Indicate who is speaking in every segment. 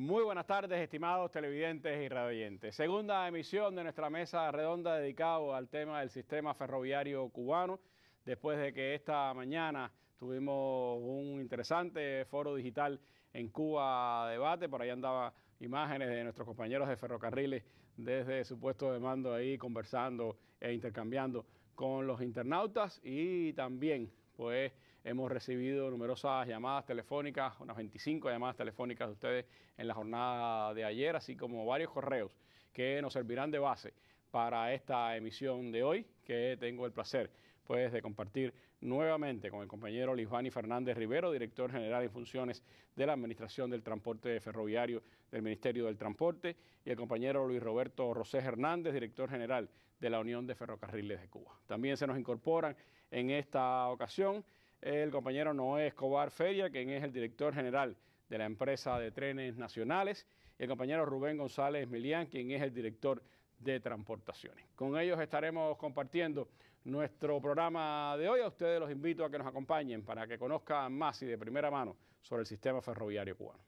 Speaker 1: Muy buenas tardes, estimados televidentes y radioyentes. Segunda emisión de nuestra mesa redonda dedicado al tema del sistema ferroviario cubano. Después de que esta mañana tuvimos un interesante foro digital en Cuba debate, por ahí andaba imágenes de nuestros compañeros de ferrocarriles desde su puesto de mando ahí conversando e intercambiando con los internautas y también pues Hemos recibido numerosas llamadas telefónicas, unas 25 llamadas telefónicas de ustedes en la jornada de ayer, así como varios correos que nos servirán de base para esta emisión de hoy, que tengo el placer pues, de compartir nuevamente con el compañero Lisbani Fernández Rivero, director general en funciones de la Administración del Transporte Ferroviario del Ministerio del Transporte, y el compañero Luis Roberto Rosés Hernández, director general de la Unión de Ferrocarriles de Cuba. También se nos incorporan en esta ocasión el compañero Noé Escobar Feria, quien es el director general de la empresa de trenes nacionales, y el compañero Rubén González Milián, quien es el director de transportaciones. Con ellos estaremos compartiendo nuestro programa de hoy. A ustedes los invito a que nos acompañen para que conozcan más y de primera mano sobre el sistema ferroviario cubano.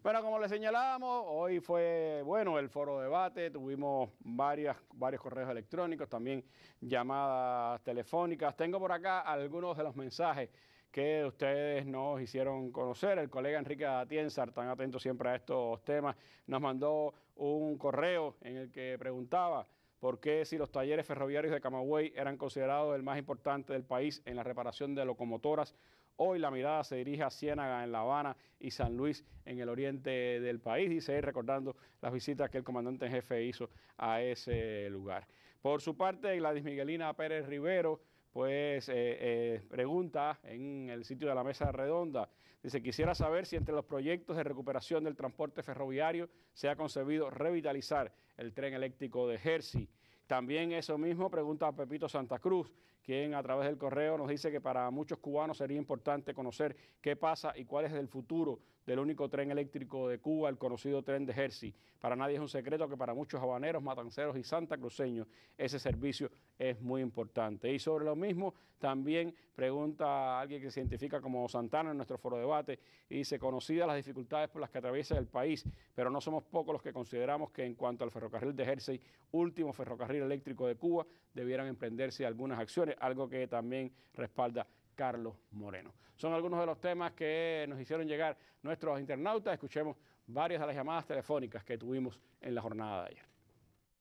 Speaker 1: Bueno, como le señalábamos, hoy fue bueno el foro de debate, tuvimos varias, varios correos electrónicos, también llamadas telefónicas. Tengo por acá algunos de los mensajes que ustedes nos hicieron conocer. El colega Enrique Atienzar, tan atento siempre a estos temas, nos mandó un correo en el que preguntaba por qué si los talleres ferroviarios de Camagüey eran considerados el más importante del país en la reparación de locomotoras Hoy la mirada se dirige a Ciénaga en La Habana y San Luis en el oriente del país y ir recordando las visitas que el comandante en jefe hizo a ese lugar. Por su parte, Gladys Miguelina Pérez Rivero pues eh, eh, pregunta en el sitio de la mesa redonda, dice, quisiera saber si entre los proyectos de recuperación del transporte ferroviario se ha concebido revitalizar el tren eléctrico de Jersey. También eso mismo pregunta a Pepito Santa Cruz, quien a través del correo nos dice que para muchos cubanos sería importante conocer qué pasa y cuál es el futuro del único tren eléctrico de Cuba, el conocido tren de Jersey. Para nadie es un secreto que para muchos habaneros, matanceros y santacruceños ese servicio es muy importante. Y sobre lo mismo también pregunta alguien que se identifica como Santana en nuestro foro de debate y dice, conocidas las dificultades por las que atraviesa el país, pero no somos pocos los que consideramos que en cuanto al ferrocarril de Jersey, último ferrocarril eléctrico de Cuba, debieran emprenderse algunas acciones, algo que también respalda Carlos Moreno. Son algunos de los temas que nos hicieron llegar nuestros internautas. Escuchemos varias de las llamadas telefónicas que tuvimos en la jornada de ayer.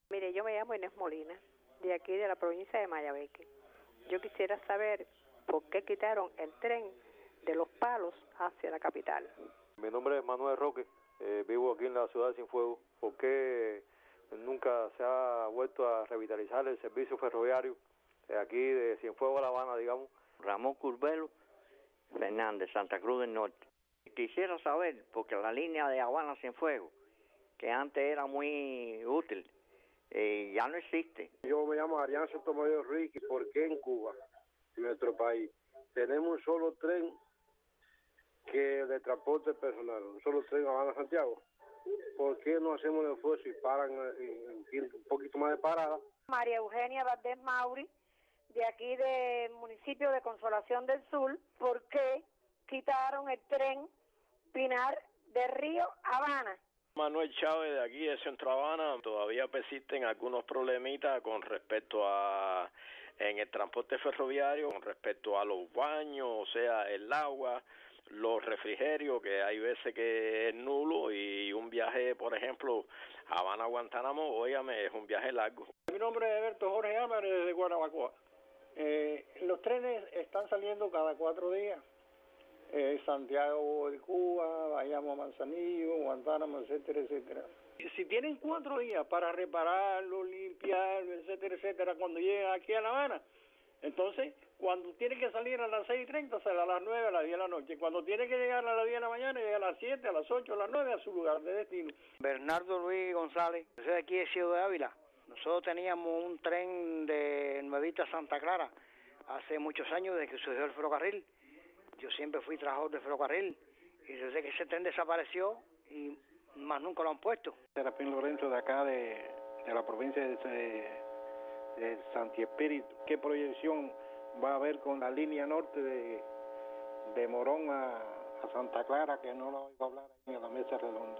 Speaker 2: Mire, yo me llamo Inés Molina, de aquí de la provincia de Mayabeque. Yo quisiera saber por qué quitaron el tren de los palos hacia la capital.
Speaker 3: Mi nombre es Manuel Roque, eh, vivo aquí en la ciudad de Fuego. ¿Por qué nunca se ha vuelto a revitalizar el servicio ferroviario de eh, aquí de Cienfuegos a La Habana, digamos.
Speaker 2: Ramón Curbelo Fernández, Santa Cruz del Norte. Quisiera saber, porque la línea de Habana Cienfuegos, que antes era muy útil, eh, ya no
Speaker 4: existe.
Speaker 3: Yo me llamo Arián Tomayo Ricky, ¿por qué en Cuba,
Speaker 4: en nuestro país, tenemos un solo tren que de transporte personal, un solo tren Habana
Speaker 3: Santiago? ¿por qué no hacemos el esfuerzo y paran eh, un poquito más de parada?
Speaker 2: María Eugenia Valdés Mauri, de aquí del municipio de Consolación del Sur, ¿por qué quitaron el tren Pinar de Río Habana?
Speaker 1: Manuel Chávez de aquí de Centro Habana, todavía persisten algunos problemitas con respecto a en el transporte ferroviario, con respecto a los baños, o sea, el agua, los refrigerios, que hay veces que es nulo y un viaje, por ejemplo, Habana Guantánamo, óigame, es un viaje largo. Mi nombre es Alberto Jorge Álvarez de Guanabacoa. Eh, los trenes están saliendo
Speaker 4: cada cuatro días. Eh, Santiago de Cuba, vayamos a Manzanillo, Guantánamo, etcétera, etcétera.
Speaker 1: Si tienen cuatro días para repararlo, limpiarlo, etcétera, etcétera, cuando llegan aquí a La Habana, entonces cuando tiene que salir a las 6.30 sale a las 9, a las 10 de la noche. Cuando tiene que llegar a las 10 de la mañana llega a las 7, a las 8, a las 9 a
Speaker 5: su lugar de destino. Bernardo Luis González, yo soy de aquí de Ciudad de Ávila. Nosotros teníamos un tren de Nuevita Santa Clara hace muchos años desde que sucedió el ferrocarril. Yo siempre fui trabajador de ferrocarril y desde que ese tren desapareció
Speaker 4: y más nunca lo han puesto. Serapín este Lorenzo de acá, de, de la provincia de, de, Espíritu. ¿Qué proyección va a haber con la línea norte de, de Morón a, Santa Clara, que no la oigo hablar en la mesa redonda.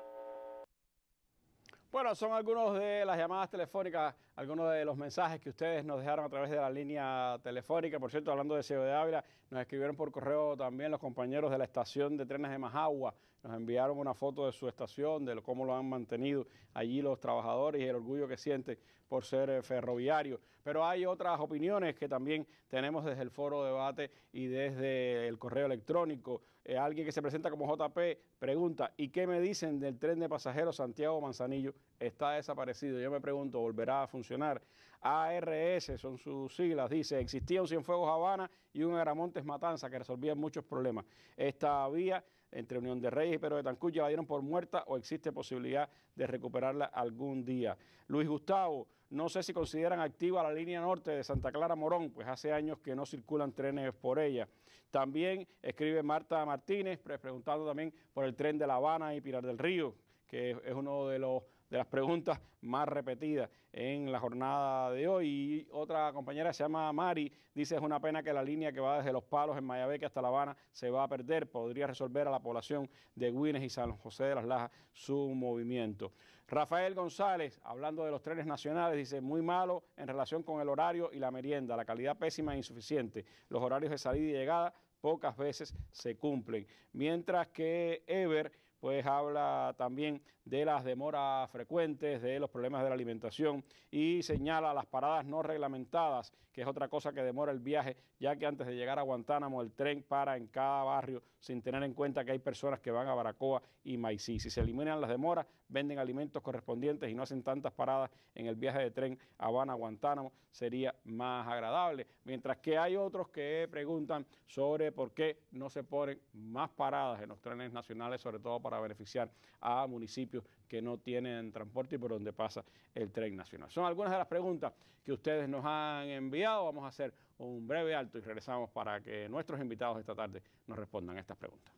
Speaker 1: Bueno, son algunos de las llamadas telefónicas, algunos de los mensajes que ustedes nos dejaron a través de la línea telefónica. Por cierto, hablando de Ciudad de Ávila, nos escribieron por correo también los compañeros de la estación de trenes de Majagua. Nos enviaron una foto de su estación, de cómo lo han mantenido allí los trabajadores y el orgullo que sienten por ser eh, ferroviario. Pero hay otras opiniones que también tenemos desde el foro de debate y desde el correo electrónico. Eh, alguien que se presenta como JP pregunta, ¿y qué me dicen del tren de pasajeros Santiago Manzanillo? Está desaparecido. Yo me pregunto, ¿volverá a funcionar? ARS son sus siglas, dice, existía un Cienfuegos Habana y un Aramontes Matanza que resolvían muchos problemas. Esta vía entre Unión de Reyes y Pedro de Tancuya la dieron por muerta o existe posibilidad de recuperarla algún día. Luis Gustavo, no sé si consideran activa la línea norte de Santa Clara Morón, pues hace años que no circulan trenes por ella. También escribe Marta Martínez preguntando también por el tren de La Habana y Pilar del Río, que es uno de los de las preguntas más repetidas en la jornada de hoy. Y otra compañera se llama Mari, dice es una pena que la línea que va desde Los Palos en Mayabeque hasta La Habana se va a perder, podría resolver a la población de Guines y San José de las Lajas su movimiento. Rafael González, hablando de los trenes nacionales, dice muy malo en relación con el horario y la merienda, la calidad pésima e insuficiente. Los horarios de salida y llegada pocas veces se cumplen. Mientras que Ever pues habla también de las demoras frecuentes, de los problemas de la alimentación y señala las paradas no reglamentadas, que es otra cosa que demora el viaje, ya que antes de llegar a Guantánamo el tren para en cada barrio sin tener en cuenta que hay personas que van a Baracoa y Maicí. Si se eliminan las demoras, venden alimentos correspondientes y no hacen tantas paradas en el viaje de tren Habana-Guantánamo, sería más agradable. Mientras que hay otros que preguntan sobre por qué no se ponen más paradas en los trenes nacionales, sobre todo para beneficiar a municipios que no tienen transporte y por donde pasa el tren nacional. Son algunas de las preguntas que ustedes nos han enviado. Vamos a hacer un breve alto y regresamos para que nuestros invitados esta tarde nos respondan a estas preguntas.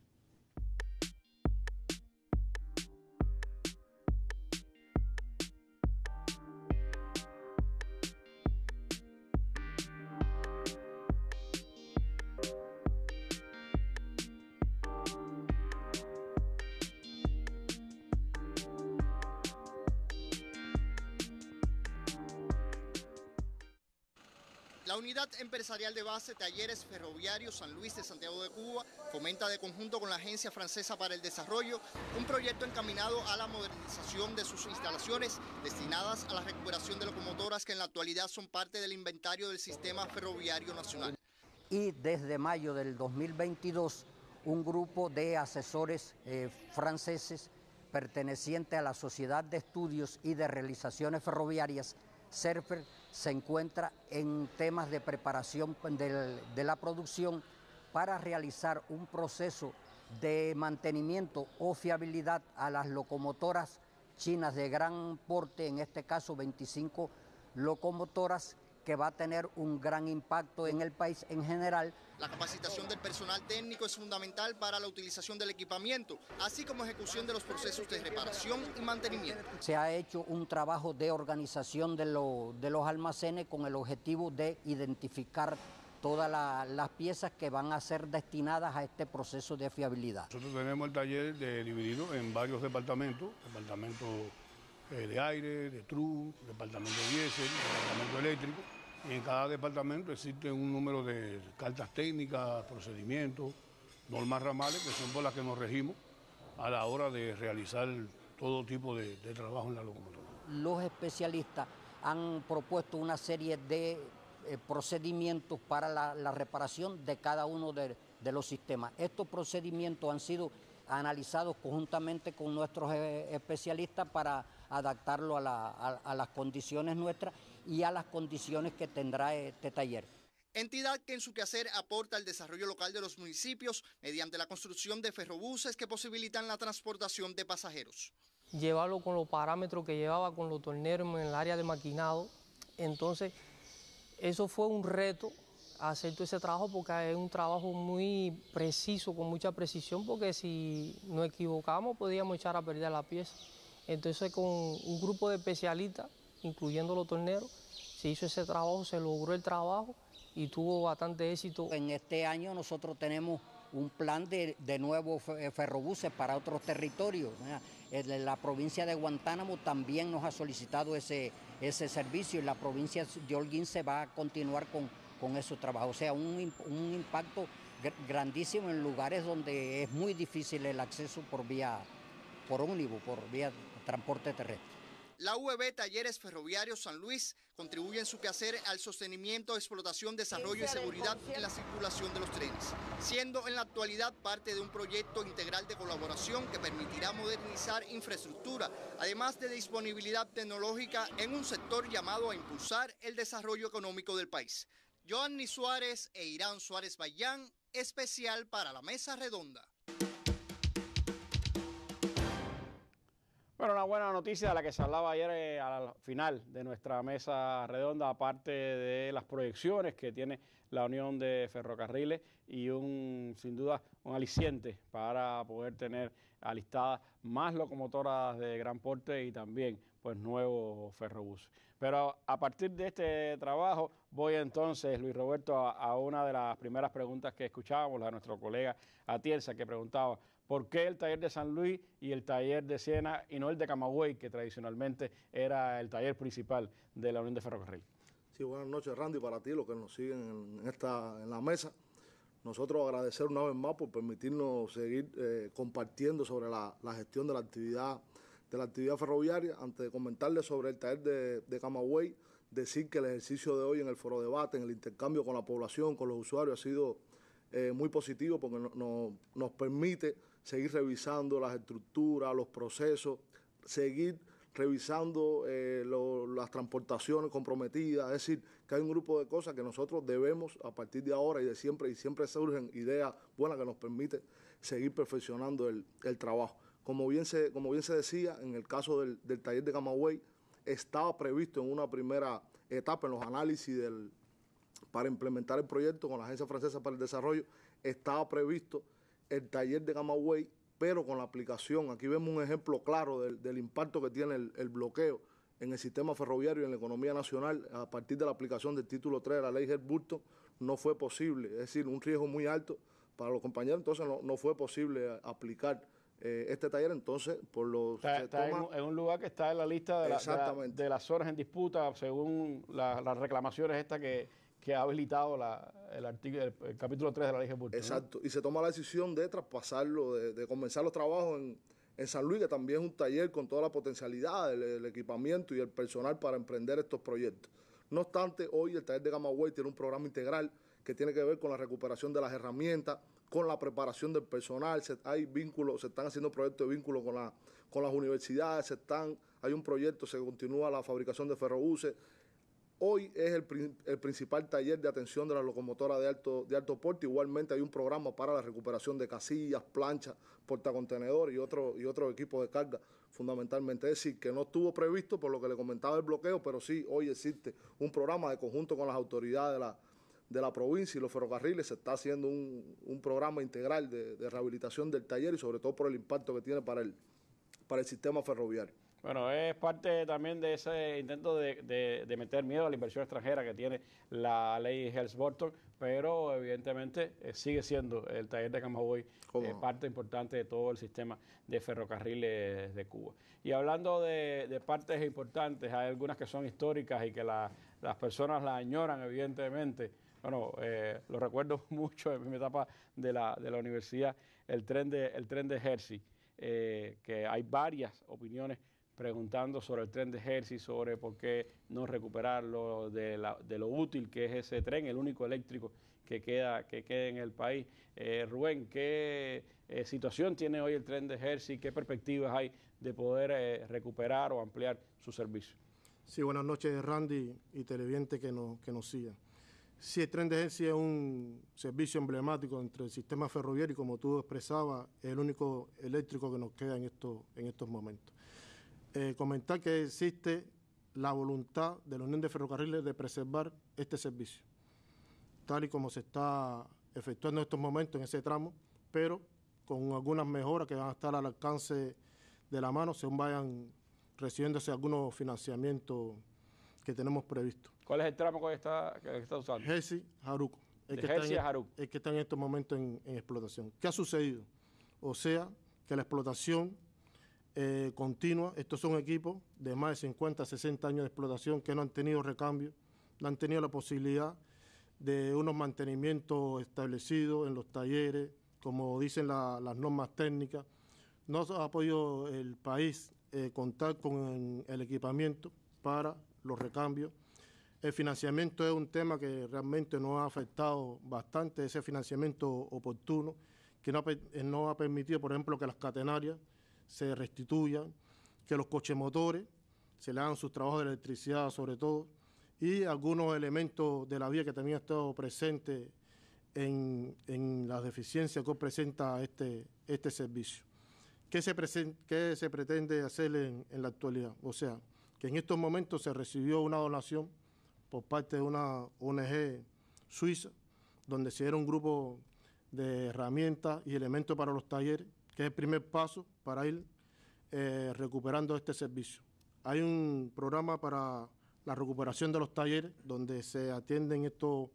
Speaker 6: de Base Talleres Ferroviarios San Luis de Santiago de Cuba fomenta de conjunto con la Agencia Francesa para el Desarrollo un proyecto encaminado a la modernización de sus instalaciones destinadas a la recuperación de locomotoras que en la actualidad son parte del inventario del sistema ferroviario nacional.
Speaker 2: Y desde mayo del 2022, un grupo de asesores eh, franceses perteneciente a la Sociedad de Estudios y de Realizaciones Ferroviarias, CERFER, se encuentra en temas de preparación de la producción para realizar un proceso de mantenimiento o fiabilidad a las locomotoras chinas de gran porte, en este caso 25 locomotoras que va a tener un gran impacto en el país en general.
Speaker 6: La capacitación del personal técnico es fundamental para la utilización del equipamiento, así como ejecución de los procesos de reparación y mantenimiento.
Speaker 2: Se ha hecho un trabajo de organización de, los almacenes con el objetivo de identificar todas las piezas que van a ser destinadas a este proceso de fiabilidad.
Speaker 4: Nosotros tenemos el taller dividido en varios departamentos, departamento de aire, de true departamento de diésel, departamento eléctrico. Y en cada departamento existe un número de cartas técnicas, procedimientos, normas ramales, que son por las que nos regimos a la hora de realizar todo tipo de, trabajo en la locomotora.
Speaker 2: Los especialistas han propuesto una serie de eh, procedimientos para la, reparación de cada uno de los sistemas. Estos procedimientos han sido analizados conjuntamente con nuestros eh, especialistas para adaptarlo a, las condiciones nuestras y a las condiciones que tendrá eh, este taller.
Speaker 6: Entidad que en su quehacer aporta al desarrollo local de los municipios mediante la construcción de ferrobuses que posibilitan la transportación de pasajeros.
Speaker 5: Llevarlo con los parámetros que llevaba con los torneros en el área de maquinado. Entonces, eso fue un reto a hacer ese trabajo porque es un trabajo muy preciso, con mucha precisión, porque si nos equivocamos podíamos echar a perder la pieza. Entonces con un grupo de especialistas, incluyendo los torneros, se hizo ese trabajo, se logró el trabajo y tuvo bastante éxito. En este año nosotros
Speaker 2: tenemos un plan de, nuevos eh, ferrobuses para otros territorios. La provincia de Guantánamo también nos ha solicitado ese, ese servicio y la provincia de Holguín se va a continuar con, con esos trabajos. O sea, un, impacto grandísimo en lugares donde es muy difícil el acceso por vía, por ómnibus, por vía transporte terrestre.
Speaker 6: La UEB Talleres Ferroviarios San Luis contribuye en su quehacer al sostenimiento, explotación, desarrollo y seguridad en la circulación de los trenes, siendo en la actualidad parte de un proyecto integral de colaboración que permitirá modernizar infraestructura, además de disponibilidad tecnológica en un sector llamado a impulsar el desarrollo económico del país. Joanny Suárez e Irán Suárez Bayán, especial para la mesa redonda.
Speaker 1: Bueno, una buena noticia de la que se hablaba ayer eh, al final de nuestra mesa redonda, aparte de las proyecciones que tiene la Unión de Ferrocarriles y un, sin duda, un aliciente para poder tener alistadas más locomotoras de gran porte y también pues nuevo ferrobús. Pero a, partir de este trabajo voy entonces, Luis Roberto, a, una de las primeras preguntas que escuchábamos, a nuestro colega Atienza, que preguntaba, ¿por qué el taller de San Luis y el taller de Siena y no el de Camagüey, que tradicionalmente era el taller principal de la Unión de Ferrocarril?
Speaker 7: Sí, buenas noches, Randy, para ti, los que nos siguen en, esta, en la mesa. Nosotros agradecer una vez más por permitirnos seguir eh, compartiendo sobre la, la gestión de la actividad de la actividad ferroviaria, antes de comentarle sobre el taller de, Camagüey, decir que el ejercicio de hoy en el foro de debate, en el intercambio con la población, con los usuarios, ha sido eh, muy positivo porque nos permite seguir revisando las estructuras, los procesos, seguir revisando eh, las transportaciones comprometidas, es decir, que hay un grupo de cosas que nosotros debemos a partir de ahora y de siempre, y siempre surgen ideas buenas que nos permiten seguir perfeccionando el trabajo. Como bien se, como bien se decía, en el caso del, taller de Camagüey, estaba previsto en una primera etapa en los análisis del, para implementar el proyecto con la Agencia Francesa para el Desarrollo, estaba previsto el taller de Camagüey, pero con la aplicación, aquí vemos un ejemplo claro del, impacto que tiene el, bloqueo en el sistema ferroviario y en la economía nacional a partir de la aplicación del título 3 de la ley Burton, no fue posible, es decir, un riesgo muy alto para los compañeros, entonces no fue posible aplicar eh, este taller, entonces, por los... Está, en,
Speaker 1: un lugar que está en la lista de, las zonas en disputa, según las reclamaciones estas que, que ha habilitado la, el, artículo, el, capítulo 3 de la ley de Exacto,
Speaker 7: y se toma la decisión de traspasarlo, de, comenzar los trabajos en, en, San Luis, que también es un taller con toda la potencialidad, el, equipamiento y el personal para emprender estos proyectos. No obstante, hoy el taller de Gamaway tiene un programa integral que tiene que ver con la recuperación de las herramientas, con la preparación del personal, se, hay vínculos, se están haciendo proyectos de vínculo con, la, con las universidades, se están, hay un proyecto, se continúa la fabricación de ferrobuses. Hoy es el, principal taller de atención de la locomotora de alto, de alto porte. Igualmente hay un programa para la recuperación de casillas, planchas, portacontenedores y otros y otro equipos de carga, fundamentalmente. Es decir, que no estuvo previsto por lo que le comentaba el bloqueo, pero sí hoy existe un programa de conjunto con las autoridades de la, de la provincia y los ferrocarriles, se está haciendo un, programa integral de, rehabilitación del taller y sobre todo por el impacto que tiene para el, para el sistema ferroviario.
Speaker 1: Bueno, es parte también de ese intento de, meter miedo a la inversión extranjera que tiene la ley helms Burton, pero evidentemente eh, sigue siendo el taller de Camagüey eh, parte importante de todo el sistema de ferrocarriles de Cuba. Y hablando de, partes importantes, hay algunas que son históricas y que las personas la añoran evidentemente bueno, eh, lo recuerdo mucho en mi etapa de la, de la universidad, el tren de, el tren de Jersey, eh, que hay varias opiniones preguntando sobre el tren de Jersey, sobre por qué no recuperarlo, de, la, de lo útil que es ese tren, el único eléctrico que queda, que queda en el país. Eh, Rubén, ¿qué eh, situación tiene hoy el tren de Jersey? ¿Qué perspectivas hay de poder recuperar o ampliar su servicio?
Speaker 4: Sí, buenas noches Randy y televidente que nos, que nos siga. Sí, el tren de Génesi es un servicio emblemático entre el sistema ferroviario y como tú expresabas, es el único eléctrico que nos queda en, esto, en estos momentos. Eh, comentar que existe la voluntad de la Unión de Ferrocarriles de preservar este servicio, tal y como se está efectuando en estos momentos en ese tramo, pero con algunas mejoras que van a estar al alcance de la mano según vayan recibiéndose algunos financiamientos que tenemos previstos. ¿Cuál
Speaker 1: es el tramo que está, usando?
Speaker 4: Jesse Haruco. El que, está en, que este en estos momentos en, explotación. ¿Qué ha sucedido? O sea, que la explotación eh, continua, estos son equipos de más de 50, 60 años de explotación que no han tenido recambio, no han tenido la posibilidad de unos mantenimientos establecidos en los talleres, como dicen las normas técnicas. No ha podido el país eh, contar con el equipamiento para los recambios el financiamiento es un tema que realmente nos ha afectado bastante, ese financiamiento oportuno, que eh, no ha, permitido, por ejemplo, que las catenarias se restituyan, que los coches motores se le hagan sus trabajos de electricidad sobre todo, y algunos elementos de la vía que también ha estado presente en, las deficiencias que presenta este, este servicio. ¿Qué se, se pretende hacer en la actualidad? O sea, que en estos momentos se recibió una donación por parte de una ONG suiza, donde se dieron un grupo de herramientas y elementos para los talleres, que es el primer paso para ir eh, recuperando este servicio. Hay un programa para la recuperación de los talleres, donde se atienden estos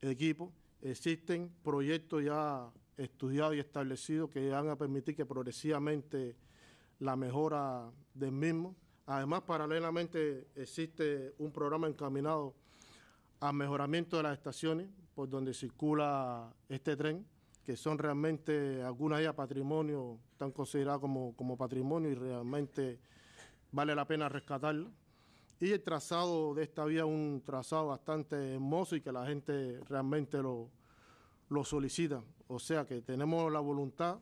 Speaker 4: equipos. Existen proyectos ya estudiados y establecidos que van a permitir que progresivamente la mejora del mismo Además, paralelamente existe un programa encaminado a mejoramiento de las estaciones por donde circula este tren, que son realmente algunas de patrimonio, están consideradas como, como patrimonio y realmente vale la pena rescatarlo. Y el trazado de esta vía es un trazado bastante hermoso y que la gente realmente lo, lo solicita. O sea que tenemos la voluntad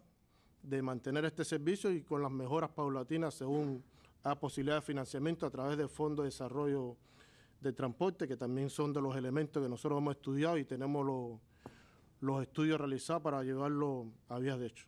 Speaker 4: de mantener este servicio y con las mejoras paulatinas según a posibilidad de financiamiento a través del Fondo de Desarrollo de Transporte, que también son de los elementos que nosotros hemos estudiado y tenemos los, los estudios realizados para llevarlo a vías de hecho.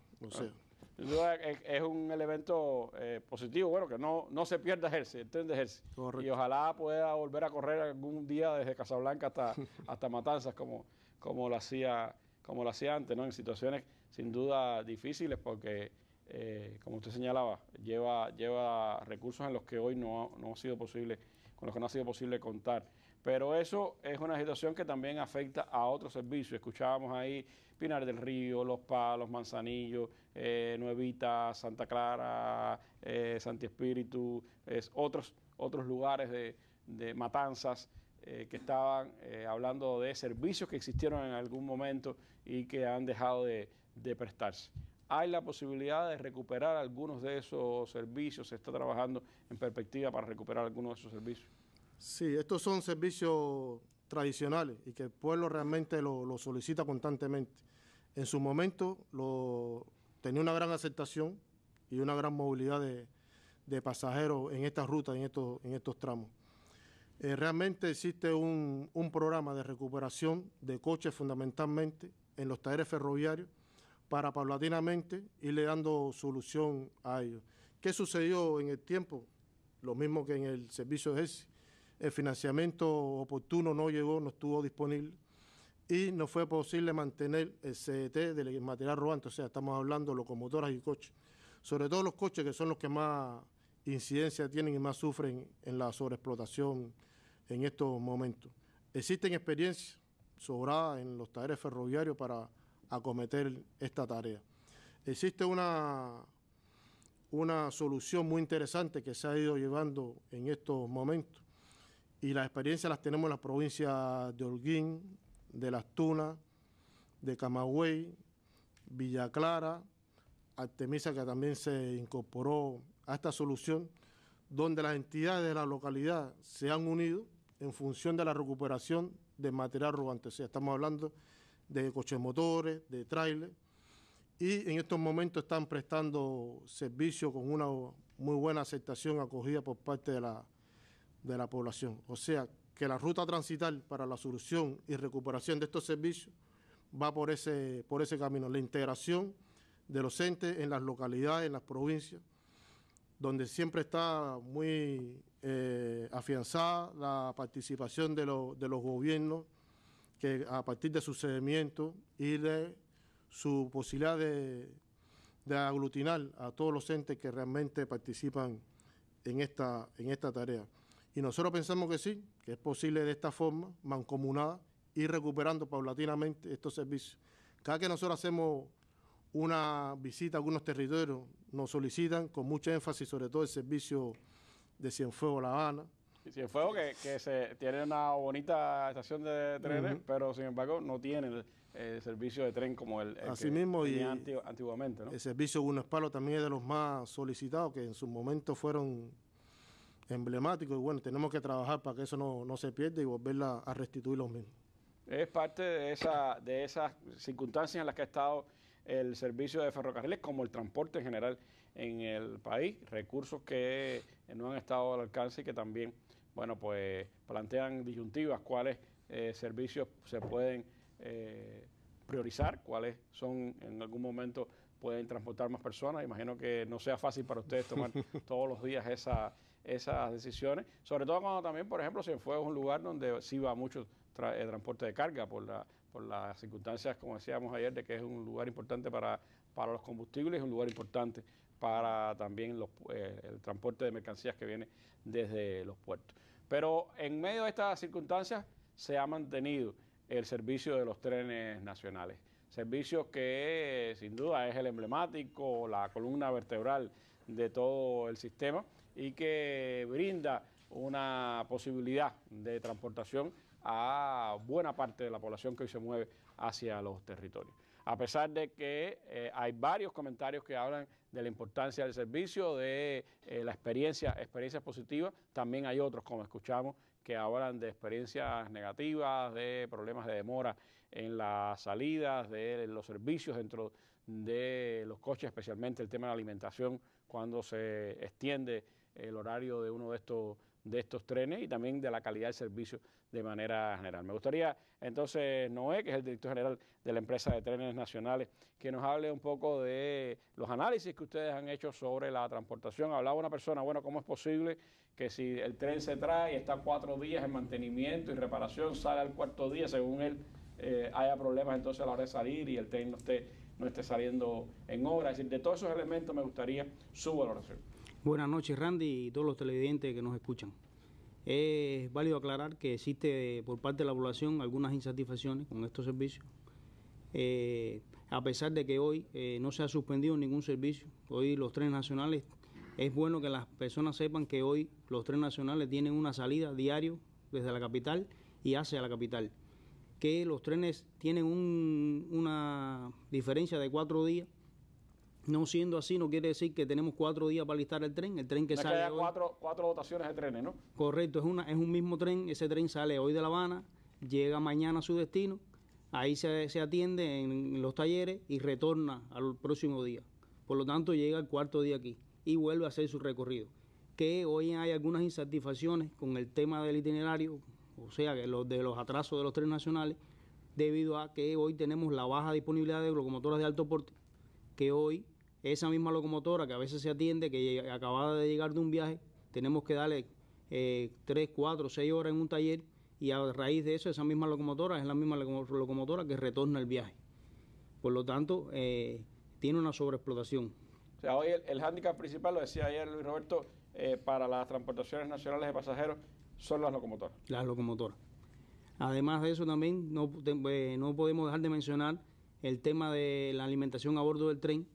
Speaker 1: Ah, es, un elemento eh, positivo, bueno, que no, no se pierda Jersey, el tren de Jersey. Y ojalá pueda volver a correr algún día desde Casablanca hasta, hasta Matanzas, como, como, lo hacía, como lo hacía antes, ¿no? En situaciones sin duda difíciles, porque eh, como usted señalaba, lleva, lleva recursos en los que hoy no ha, sido posible, con los que no ha sido posible contar. Pero eso es una situación que también afecta a otros servicios. Escuchábamos ahí Pinar del Río, Los Palos, Manzanillo, eh, Nuevita, Santa Clara, eh, Santi Espíritu, otros, otros lugares de, matanzas eh, que estaban hablando de servicios que existieron en algún momento y que han dejado de prestarse. Hay la posibilidad de recuperar algunos de esos servicios, se está trabajando en perspectiva para recuperar algunos de esos servicios.
Speaker 4: Sí, estos son servicios tradicionales y que el pueblo realmente lo, solicita constantemente. En su momento tenía una gran aceptación y una gran movilidad de, pasajeros en estas rutas, en estos, tramos. Eh, realmente existe un programa de recuperación de coches fundamentalmente en los talleres ferroviarios para paulatinamente irle dando solución a ellos. ¿Qué sucedió en el tiempo? Lo mismo que en el servicio de El financiamiento oportuno no llegó, no estuvo disponible y no fue posible mantener el CDT del material robante, o sea, estamos hablando de locomotoras y coches. Sobre todo los coches que son los que más incidencia tienen y más sufren en la sobreexplotación en estos momentos. Existen experiencias sobradas en los talleres ferroviarios para acometer esta tarea. Existe una, una solución muy interesante que se ha ido llevando en estos momentos y las experiencias las tenemos en las provincias de Holguín, de Las Tunas, de Camagüey, Villa Clara, Artemisa que también se incorporó a esta solución, donde las entidades de la localidad se han unido en función de la recuperación de material rubante. O sea, estamos hablando de coches motores, de trailers, y en estos momentos están prestando servicio con una muy buena aceptación acogida por parte de la, de la población. O sea, que la ruta transital para la solución y recuperación de estos servicios va por ese, por ese camino, la integración de los entes en las localidades, en las provincias, donde siempre está muy eh, afianzada la participación de, de los gobiernos que a partir de su cedimiento y de su posibilidad de, aglutinar a todos los entes que realmente participan en esta, en esta tarea. Y nosotros pensamos que sí, que es posible de esta forma, mancomunada, ir recuperando paulatinamente estos servicios. Cada que nosotros hacemos una visita a algunos territorios, nos solicitan con mucho énfasis, sobre todo el servicio de Cienfuegos La Habana,
Speaker 1: el que, que se, tiene una bonita estación de trenes, pero sin embargo no tiene el, servicio de tren como el, mismo, y antiguamente.
Speaker 4: El servicio de espalo palos también es de los más solicitados, que en su momento fueron emblemáticos y bueno, tenemos que trabajar para que eso no, no se pierda y volverla a restituir los mismos.
Speaker 1: Es parte de, esa, de esas circunstancias en las que ha estado el servicio de ferrocarriles como el transporte en general en el país, recursos que no han estado al alcance y que también bueno, pues plantean disyuntivas, cuáles eh, servicios se pueden eh, priorizar, cuáles son en algún momento pueden transportar más personas. Imagino que no sea fácil para ustedes tomar todos los días esas decisiones, sobre todo cuando también, por ejemplo, fuego es un lugar donde sí va mucho el eh, transporte de carga por, por las circunstancias, como decíamos ayer, de que es un lugar importante para, para los combustibles, es un lugar importante para también eh, el transporte de mercancías que viene desde los puertos. Pero en medio de estas circunstancias se ha mantenido el servicio de los trenes nacionales, servicio que sin duda es el emblemático, la columna vertebral de todo el sistema y que brinda una posibilidad de transportación a buena parte de la población que hoy se mueve hacia los territorios. A pesar de que eh, hay varios comentarios que hablan de la importancia del servicio, de eh, la experiencia, experiencias positivas. También hay otros, como escuchamos, que hablan de experiencias negativas, de problemas de demora en las salidas, de los servicios dentro de los coches, especialmente el tema de la alimentación cuando se extiende el horario de uno de estos, de estos trenes y también de la calidad del servicio de manera general. Me gustaría entonces Noé, que es el director general de la empresa de trenes nacionales, que nos hable un poco de los análisis que ustedes han hecho sobre la transportación. Hablaba una persona, bueno, ¿cómo es posible que si el tren se trae y está cuatro días en mantenimiento y reparación, sale al cuarto día, según él, eh, haya problemas entonces a la hora de salir y el tren no esté, no esté saliendo en obra? Es decir, de todos esos elementos me gustaría su valoración.
Speaker 5: Buenas noches, Randy, y todos los televidentes que nos escuchan. Es válido aclarar que existe eh, por parte de la población algunas insatisfacciones con estos servicios. Eh, a pesar de que hoy eh, no se ha suspendido ningún servicio, hoy los trenes nacionales, es bueno que las personas sepan que hoy los trenes nacionales tienen una salida diario desde la capital y hacia la capital. Que los trenes tienen una diferencia de cuatro días no siendo así, no quiere decir que tenemos cuatro días para listar el tren. El tren que sale.
Speaker 1: cuatro, cuatro de trenes, ¿no?
Speaker 5: Correcto, es, una, es un mismo tren. Ese tren sale hoy de La Habana, llega mañana a su destino, ahí se, se atiende en los talleres y retorna al próximo día. Por lo tanto, llega el cuarto día aquí y vuelve a hacer su recorrido. Que hoy hay algunas insatisfacciones con el tema del itinerario, o sea, que los, de los atrasos de los trenes nacionales, debido a que hoy tenemos la baja disponibilidad de locomotoras de alto porte, que hoy esa misma locomotora que a veces se atiende, que acababa de llegar de un viaje, tenemos que darle eh, tres, 3, 4, 6 horas en un taller y a raíz de eso esa misma locomotora es la misma locomotora que retorna el viaje. Por lo tanto, eh, tiene una sobreexplotación.
Speaker 1: O sea, hoy el, hándicap principal, lo decía ayer Luis Roberto, eh, para las transportaciones nacionales de pasajeros son las locomotoras.
Speaker 5: Las locomotoras. Además de eso también no podemos dejar de mencionar el tema de la alimentación a bordo del tren,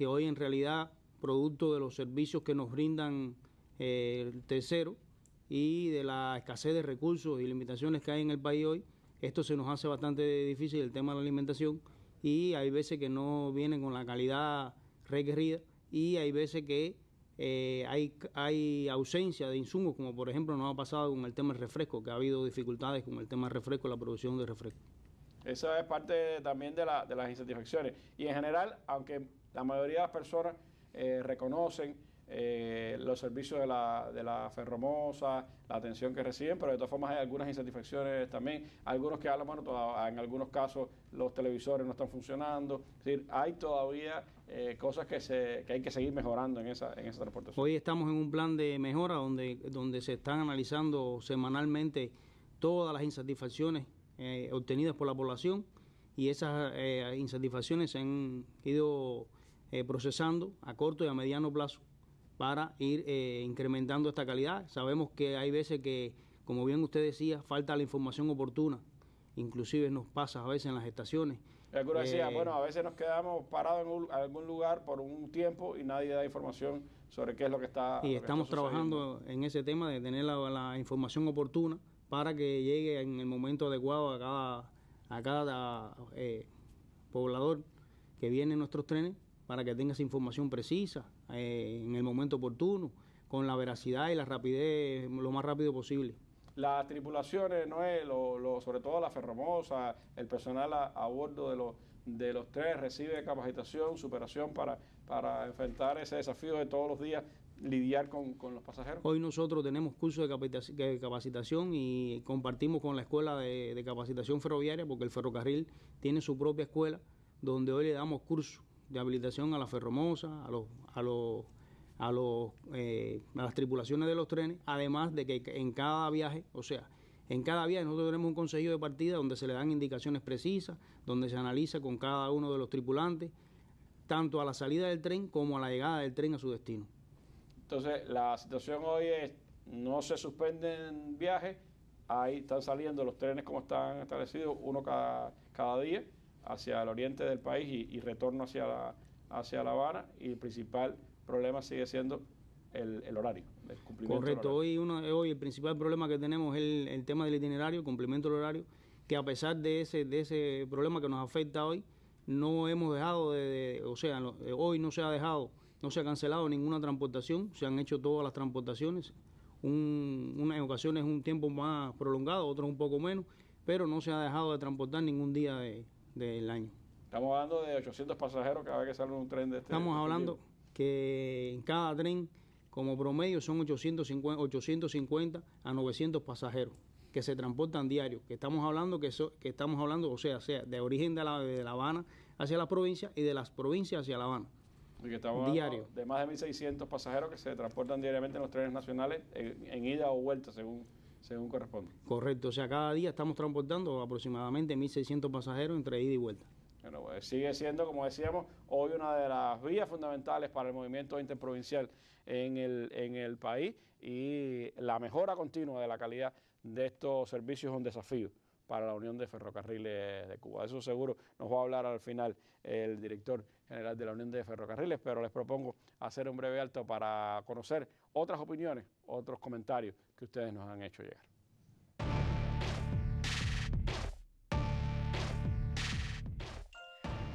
Speaker 5: que hoy en realidad producto de los servicios que nos brindan eh, el tercero y de la escasez de recursos y limitaciones que hay en el país hoy, esto se nos hace bastante difícil el tema de la alimentación y hay veces que no vienen con la calidad requerida y hay veces que eh, hay, hay ausencia de insumos, como por ejemplo nos ha pasado con el tema del refresco, que ha habido dificultades con el tema del refresco, la producción de refresco.
Speaker 1: Esa es parte también de las insatisfacciones. Y en general, aunque la mayoría de las personas eh, reconocen eh, los servicios de la, de la ferromosa, la atención que reciben, pero de todas formas hay algunas insatisfacciones también. Algunos que hablan, lo en algunos casos los televisores no están funcionando. Es decir, hay todavía eh, cosas que, se, que hay que seguir mejorando en esa, en esa transportación.
Speaker 5: Hoy estamos en un plan de mejora donde, donde se están analizando semanalmente todas las insatisfacciones obtenidas por la población y esas insatisfacciones se han ido eh, procesando a corto y a mediano plazo para ir eh, incrementando esta calidad. Sabemos que hay veces que, como bien usted decía, falta la información oportuna. Inclusive nos pasa a veces en las estaciones. El
Speaker 1: cura decía, eh, bueno, a veces nos quedamos parados en, algún lugar por un tiempo y nadie da información sobre qué es lo que está. Y estamos trabajando
Speaker 5: en ese tema de tener la, información oportuna para que llegue en el momento adecuado a cada, a cada poblador que viene en nuestros trenes para que tengas esa información precisa eh, en el momento oportuno, con la veracidad y la rapidez lo más rápido posible.
Speaker 1: Las tripulaciones, Noel, sobre todo la Ferromosa, el personal a, bordo de los, de los tres recibe capacitación, superación para, para enfrentar ese desafío de todos los días, lidiar con, los pasajeros.
Speaker 5: Hoy nosotros tenemos cursos de capacitación y compartimos con la escuela de, de capacitación ferroviaria porque el ferrocarril tiene su propia escuela donde hoy le damos cursos de habilitación a la ferromosa, a los, a los, a los eh, a las tripulaciones de los trenes, además de que en cada viaje, o sea, en cada viaje nosotros tenemos un consejo de partida donde se le dan indicaciones precisas, donde se analiza con cada uno de los tripulantes, tanto a la salida del tren como a la llegada del tren a su destino.
Speaker 1: Entonces, la situación hoy es, no se suspenden viajes, ahí están saliendo los trenes como están establecidos, uno cada día hacia el oriente del país y, retorno hacia la, hacia La Habana y el principal problema sigue siendo el, horario,
Speaker 5: el cumplimiento Correcto, horario. Hoy, hoy el principal problema que tenemos es el, tema del itinerario, el cumplimiento del horario, que a pesar de ese, de ese problema que nos afecta hoy, no hemos dejado de, o sea, eh, hoy no se ha dejado, no se ha cancelado ninguna transportación, se han hecho todas las transportaciones, una, en ocasiones un tiempo más prolongado, otros un poco menos, pero no se ha dejado de transportar ningún día de, del año.
Speaker 1: Estamos hablando de 800 pasajeros cada vez que sale un tren de este. Estamos este hablando
Speaker 5: que en cada tren, como promedio, son 850, 850 a 900 pasajeros que se transportan diario, que estamos hablando que, eso que estamos hablando, o sea, sea de origen de la, de la Habana hacia la provincia y de las provincias hacia La Habana. diario.
Speaker 1: De más de 1.600 pasajeros que se transportan diariamente en los trenes nacionales en ida o vuelta, según según corresponde.
Speaker 5: Correcto, o sea, cada día estamos transportando aproximadamente 1.600 pasajeros entre ida y vuelta. Bueno, pues sigue
Speaker 1: siendo, como decíamos, hoy una de las vías fundamentales para el movimiento interprovincial en el, en el país y la mejora continua de la calidad de estos servicios es un desafío para la Unión de Ferrocarriles de Cuba. Eso seguro nos va a hablar al final el director general de la Unión de Ferrocarriles, pero les propongo hacer un breve alto para conocer otras opiniones, otros comentarios que ustedes nos han hecho llegar.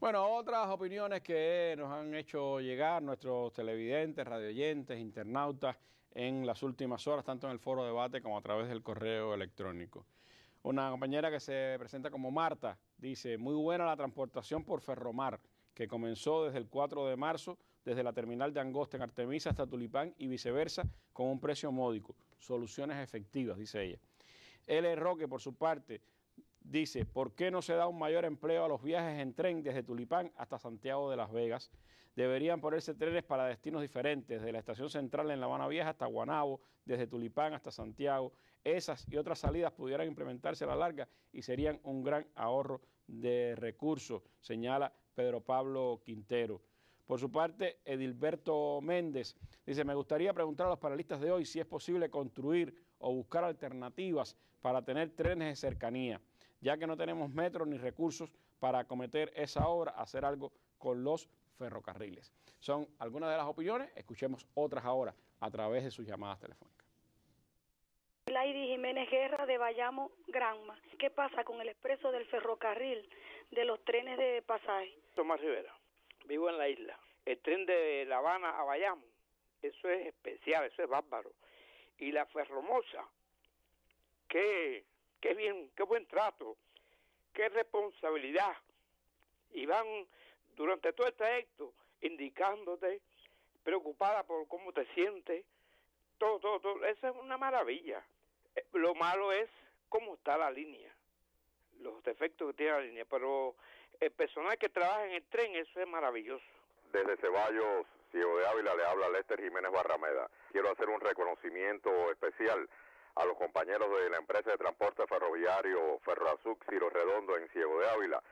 Speaker 1: Bueno, otras opiniones que nos han hecho llegar nuestros televidentes, radioyentes, internautas en las últimas horas, tanto en el foro de debate como a través del correo electrónico. Una compañera que se presenta como Marta dice, muy buena la transportación por ferromar, que comenzó desde el 4 de marzo, desde la terminal de Angosta en Artemisa hasta Tulipán y viceversa, con un precio módico. Soluciones efectivas, dice ella. L. Roque, por su parte, Dice, ¿por qué no se da un mayor empleo a los viajes en tren desde Tulipán hasta Santiago de las Vegas? Deberían ponerse trenes para destinos diferentes, desde la estación central en La Habana Vieja hasta Guanabo, desde Tulipán hasta Santiago. Esas y otras salidas pudieran implementarse a la larga y serían un gran ahorro de recursos, señala Pedro Pablo Quintero. Por su parte, Edilberto Méndez dice, me gustaría preguntar a los panelistas de hoy si es posible construir o buscar alternativas para tener trenes de cercanía ya que no tenemos metros ni recursos para acometer esa obra, hacer algo con los ferrocarriles. Son algunas de las opiniones, escuchemos otras ahora a través de sus llamadas telefónicas.
Speaker 5: Lady Jiménez Guerra de Bayamo, Granma. ¿Qué pasa con el expreso del ferrocarril, de los trenes de pasaje?
Speaker 3: Tomás Rivera, vivo en la isla. El tren de La Habana a Bayamo, eso es especial, eso es bárbaro. Y la ferromosa, que qué bien, qué buen trato, qué responsabilidad. Y van durante todo el trayecto indicándote, preocupada por cómo te sientes, todo, todo, todo. Eso es una maravilla. Eh, lo malo es cómo está la línea, los defectos que tiene la línea, pero el personal que trabaja en el tren, eso es maravilloso.
Speaker 2: Desde Ceballos, Ciego de Ávila, le
Speaker 1: habla Lester Jiménez Barrameda. Quiero hacer un reconocimiento especial a los compañeros de la empresa de transporte ferroviario y Ciro Redondo en Ciego de Ávila,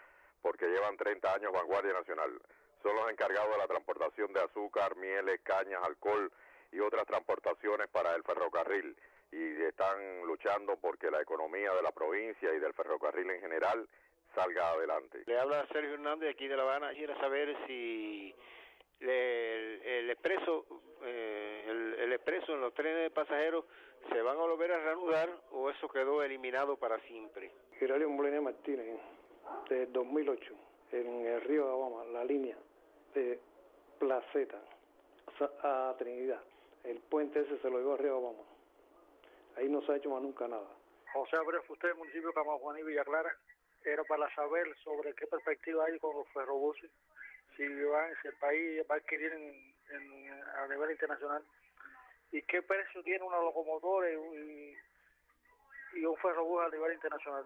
Speaker 1: porque llevan 30 años vanguardia nacional. Son los encargados de la transportación de azúcar, mieles, cañas, alcohol y otras transportaciones para el ferrocarril y están luchando porque la economía de la provincia y del ferrocarril en general salga adelante. Le habla
Speaker 4: Sergio Hernández aquí de La Habana. quiere saber si el, expreso
Speaker 3: eh, el, expreso en los trenes de pasajeros ¿Se van a volver a reanudar o eso quedó eliminado para siempre?
Speaker 4: Gerario Molina Martínez, ¿eh? de 2008, en el río de Obama, la línea de Placeta a Trinidad. El puente ese se lo llevó al Río Obama. Ahí no se ha hecho más nunca nada. José Abreu, usted, municipio de y Villa Clara, era para saber sobre qué perspectiva hay con los ferrobuses, si, el país va a adquirir
Speaker 8: a
Speaker 5: nivel internacional y qué precio tiene una locomotora y, un ferrobús a nivel internacional.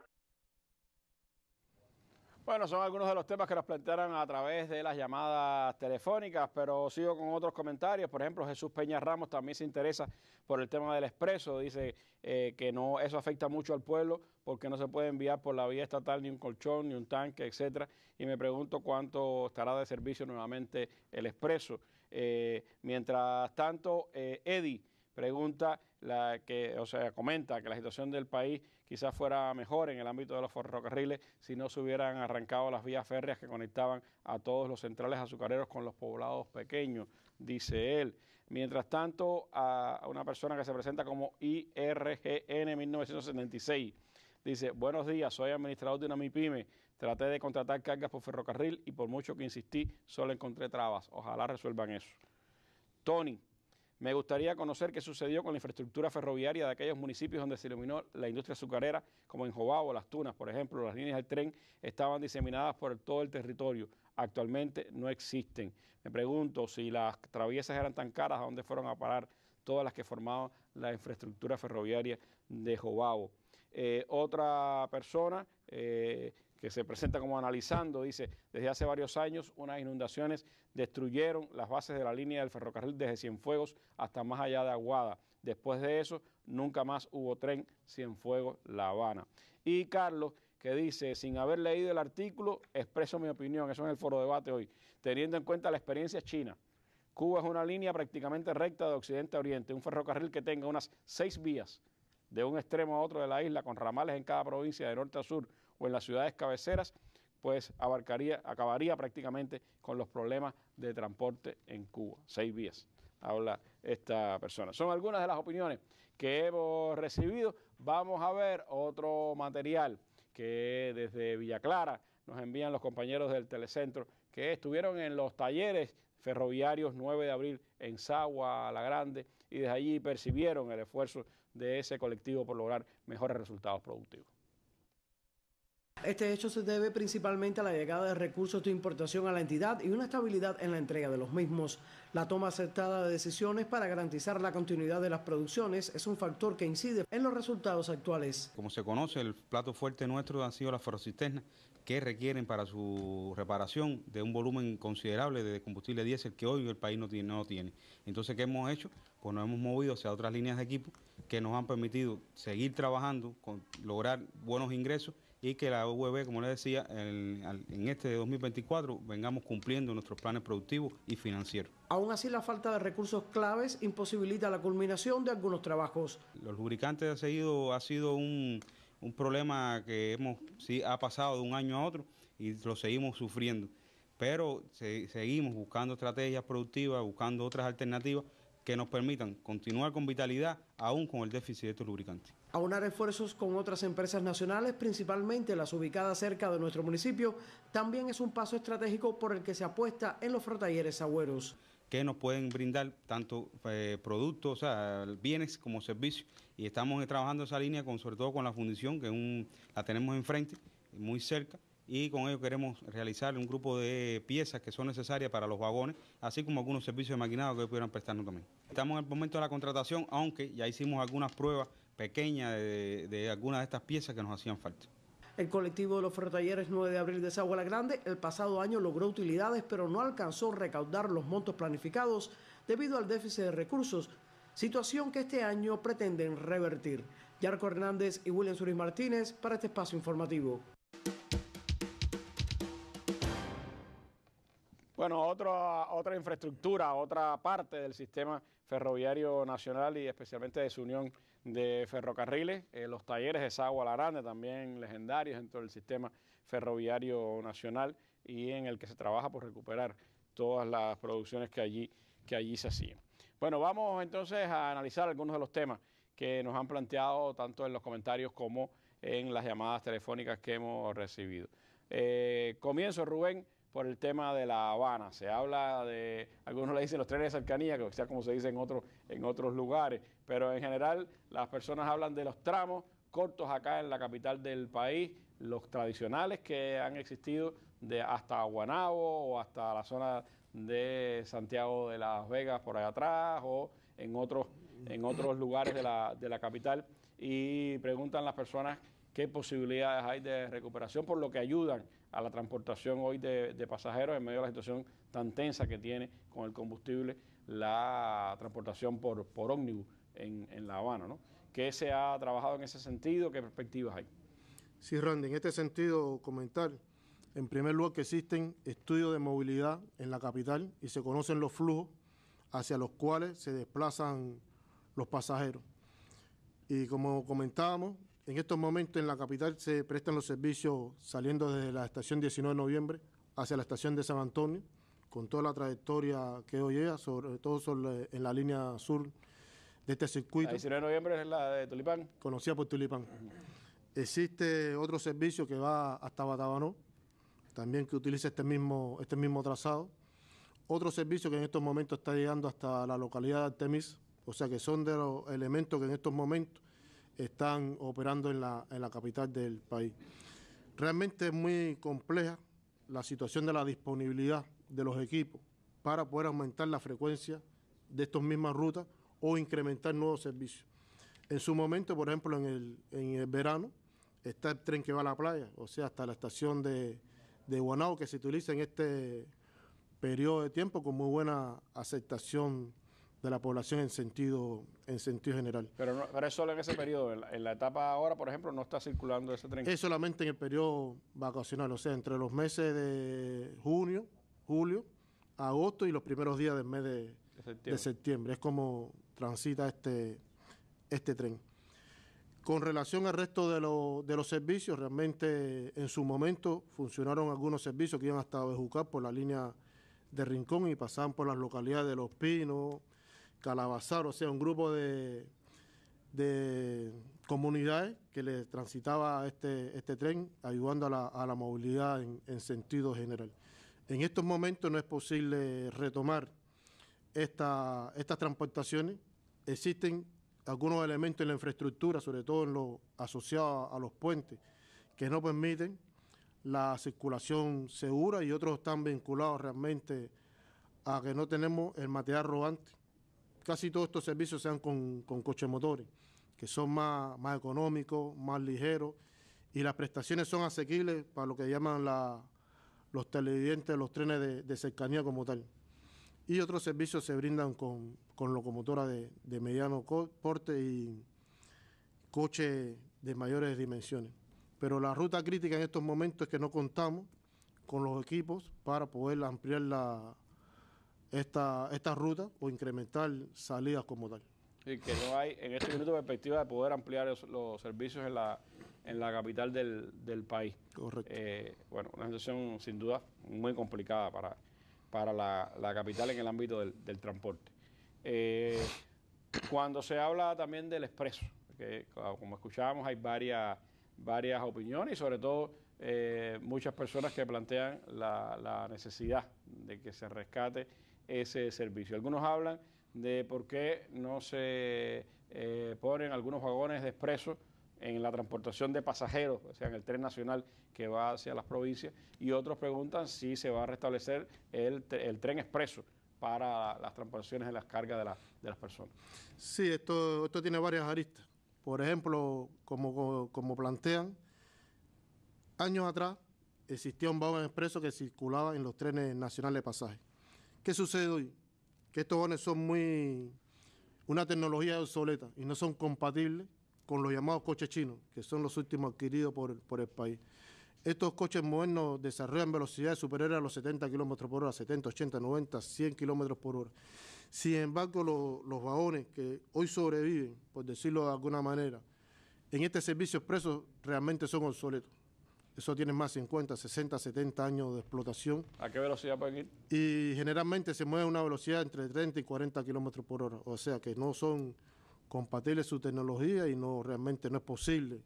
Speaker 1: Bueno, son algunos de los temas que nos plantearon a través de las llamadas telefónicas, pero sigo con otros comentarios. Por ejemplo, Jesús Peña Ramos también se interesa por el tema del expreso. Dice eh, que no, eso afecta mucho al pueblo porque no se puede enviar por la vía estatal ni un colchón, ni un tanque, etcétera. Y me pregunto cuánto estará de servicio nuevamente el expreso. Eh, mientras tanto, eh, Eddie pregunta, la que, o sea, comenta que la situación del país quizás fuera mejor en el ámbito de los ferrocarriles si no se hubieran arrancado las vías férreas que conectaban a todos los centrales azucareros con los poblados pequeños, dice él. Mientras tanto, a una persona que se presenta como IRGN 1976 dice, buenos días, soy administrador de una MIPYME Traté de contratar cargas por ferrocarril y por mucho que insistí, solo encontré trabas. Ojalá resuelvan eso. Tony, me gustaría conocer qué sucedió con la infraestructura ferroviaria de aquellos municipios donde se iluminó la industria azucarera, como en Jobao, Las Tunas, por ejemplo. Las líneas del tren estaban diseminadas por todo el territorio. Actualmente no existen. Me pregunto si las traviesas eran tan caras, ¿a dónde fueron a parar todas las que formaban la infraestructura ferroviaria de Jobao? Eh, otra persona eh, que se presenta como analizando, dice, desde hace varios años unas inundaciones destruyeron las bases de la línea del ferrocarril desde Cienfuegos hasta más allá de Aguada. Después de eso, nunca más hubo tren Cienfuegos-La Habana. Y Carlos, que dice, sin haber leído el artículo, expreso mi opinión, eso en el foro debate hoy, teniendo en cuenta la experiencia china. Cuba es una línea prácticamente recta de occidente a oriente, un ferrocarril que tenga unas seis vías de un extremo a otro de la isla, con ramales en cada provincia de norte a sur, o en las ciudades cabeceras, pues abarcaría, acabaría prácticamente con los problemas de transporte en Cuba. Seis vías, habla esta persona. Son algunas de las opiniones que hemos recibido. Vamos a ver otro material que desde Villa Clara nos envían los compañeros del Telecentro que estuvieron en los talleres ferroviarios 9 de abril en Sagua, La Grande, y desde allí percibieron el esfuerzo de ese colectivo por lograr mejores resultados productivos.
Speaker 9: Este hecho se debe principalmente a la llegada de recursos de importación a la entidad y una estabilidad en la entrega de los mismos. La toma aceptada de decisiones para garantizar la continuidad de las producciones es un factor que incide en los resultados actuales.
Speaker 3: Como se conoce, el plato fuerte nuestro han sido las ferrocisternas que requieren para su reparación de un volumen considerable de combustible diésel que hoy el país no tiene. No tiene. Entonces, ¿qué hemos hecho? Pues nos hemos movido hacia otras líneas de equipo que nos han permitido seguir trabajando, con, lograr buenos ingresos y que la UEB, como les decía, en, este de 2024 vengamos cumpliendo nuestros planes productivos y financieros.
Speaker 9: Aún así, la falta de recursos claves imposibilita la culminación de algunos trabajos.
Speaker 3: Los lubricantes ha sido, ha sido un, problema que hemos sí, ha pasado de un año a otro y lo seguimos sufriendo. Pero seguimos buscando estrategias productivas, buscando otras alternativas que nos permitan continuar con vitalidad aún con el déficit de estos lubricantes.
Speaker 9: Aunar esfuerzos con otras empresas nacionales, principalmente las ubicadas cerca de nuestro municipio, también es un paso estratégico por el que se apuesta en los frotalleres agüeros.
Speaker 3: Que nos pueden brindar tanto eh, productos, bienes como servicios. Y estamos trabajando esa línea con, sobre todo con la fundición, que la tenemos enfrente, muy cerca, y con ello queremos realizar un grupo de piezas que son necesarias para los vagones, así como algunos servicios de maquinado que pudieran prestarnos también. Estamos en el momento de la contratación, aunque ya hicimos algunas pruebas pequeñas de, algunas de estas piezas que nos hacían falta.
Speaker 9: El colectivo de los ferrotalleres 9 de abril de la Grande el pasado año logró utilidades, pero no alcanzó recaudar los montos planificados debido al déficit de recursos, situación que este año pretenden revertir. Yarco Hernández y William Suris Martínez para este espacio informativo.
Speaker 1: Bueno, otra, otra infraestructura, otra parte del sistema ferroviario nacional y especialmente de su unión de ferrocarriles, eh, los talleres de Sagua La también legendarios dentro del sistema ferroviario nacional y en el que se trabaja por recuperar todas las producciones que allí, que allí se hacían. Bueno, vamos entonces a analizar algunos de los temas que nos han planteado tanto en los comentarios como en las llamadas telefónicas que hemos recibido. Eh, comienzo, Rubén, por el tema de La Habana. Se habla de, algunos le dicen los trenes de cercanía, que sea como se dice en, otros en otros lugares, pero en general las personas hablan de los tramos cortos acá en la capital del país, los tradicionales que han existido de hasta Guanabo o hasta la zona de Santiago de Las Vegas por allá atrás o en otros, en otros lugares de la, de la capital y preguntan las personas qué posibilidades hay de recuperación, por lo que ayudan a la transportación hoy de, pasajeros en medio de la situación tan tensa que tiene con el combustible la transportación por, por ómnibus en, en La Habana. ¿no? ¿Qué se ha trabajado en ese sentido?
Speaker 4: ¿Qué perspectivas hay? Sí, Randy, en este sentido comentar, en primer lugar que existen estudios de movilidad en la capital y se conocen los flujos hacia los cuales se desplazan los pasajeros. Y como comentábamos, en estos momentos en la capital se prestan los servicios saliendo desde la estación 19 de noviembre hacia la estación de San Antonio, con toda la trayectoria que hoy llega, sobre todo eh, en la línea sur de este circuito. La 19 de
Speaker 1: noviembre es la de Tulipán.
Speaker 4: Conocida por Tulipán. Existe otro servicio que va hasta Batabanó, también que utiliza este mismo, este mismo trazado. Otro servicio que en estos momentos está llegando hasta la localidad de Artemis, o sea que son de los elementos que en estos momentos están operando en la, capital del país. Realmente es muy compleja la situación de la disponibilidad de los equipos para poder aumentar la frecuencia de estas mismas rutas o incrementar nuevos servicios. En su momento, por ejemplo, en el, verano, está el tren que va a la playa, o sea, hasta la estación de, de que se utiliza en este periodo de tiempo con muy buena aceptación de la población en sentido, en sentido general.
Speaker 1: Pero, no, es solo en ese periodo, en la, etapa ahora, por ejemplo, no está circulando ese tren. Es solamente
Speaker 4: en el periodo vacacional, o sea, entre los meses de junio, julio, agosto y los primeros días del mes de, septiembre. Es como transita este, este tren. Con relación al resto de, de los servicios, realmente en su momento funcionaron algunos servicios que iban hasta Bejucar por la línea de Rincón y pasaban por las localidades de Los Pinos, Calabazar, o sea, un grupo de, comunidades que le transitaba este, este tren, ayudando a la, movilidad en, sentido general. En estos momentos no es posible retomar esta, estas transportaciones. Existen algunos elementos en la infraestructura, sobre todo en lo asociado a, los puentes, que no permiten la circulación segura y otros están vinculados realmente a que no tenemos el material rodante casi todos estos servicios sean con, con coches motores, que son más, más económicos, más ligeros, y las prestaciones son asequibles para lo que llaman los televidentes, los trenes de, cercanía como tal. Y otros servicios se brindan con, locomotoras de, de, mediano porte y coche de mayores dimensiones. Pero la ruta crítica en estos momentos es que no contamos con los equipos para poder ampliar la, esta, esta ruta o incrementar salidas como tal.
Speaker 1: Sí, que no hay en este minuto perspectiva de poder ampliar los, servicios en la, en la capital del, del país. Correcto. Eh, bueno, una situación sin duda muy complicada para, para la, capital en el ámbito del, transporte. Eh, cuando se habla también del expreso, que como escuchábamos hay varias, varias opiniones y sobre todo eh, muchas personas que plantean la, la necesidad de que se rescate ese servicio. Algunos hablan de por qué no se eh, ponen algunos vagones de expreso en la transportación de pasajeros, o sea, en el tren nacional que va hacia las provincias, y otros preguntan si se va a restablecer el, tren expreso para las transportaciones de las cargas de, las personas.
Speaker 4: Sí, esto, esto tiene varias aristas. Por ejemplo, como, como plantean, años atrás existía un vagón expreso que circulaba en los trenes nacionales de pasaje ¿Qué sucede hoy? Que estos vagones son muy. una tecnología obsoleta y no son compatibles con los llamados coches chinos, que son los últimos adquiridos por, por el país. Estos coches modernos desarrollan velocidades superiores a los 70 kilómetros por hora, 70, 80, 90, 100 kilómetros por hora. Sin embargo, los vagones que hoy sobreviven, por decirlo de alguna manera, en este servicio expreso realmente son obsoletos. Eso tiene más de 50, 60, 70 años de explotación.
Speaker 1: ¿A qué velocidad pueden ir?
Speaker 4: Y generalmente se mueve a una velocidad entre 30 y 40 kilómetros por hora. O sea que no son compatibles su tecnología y no realmente no es posible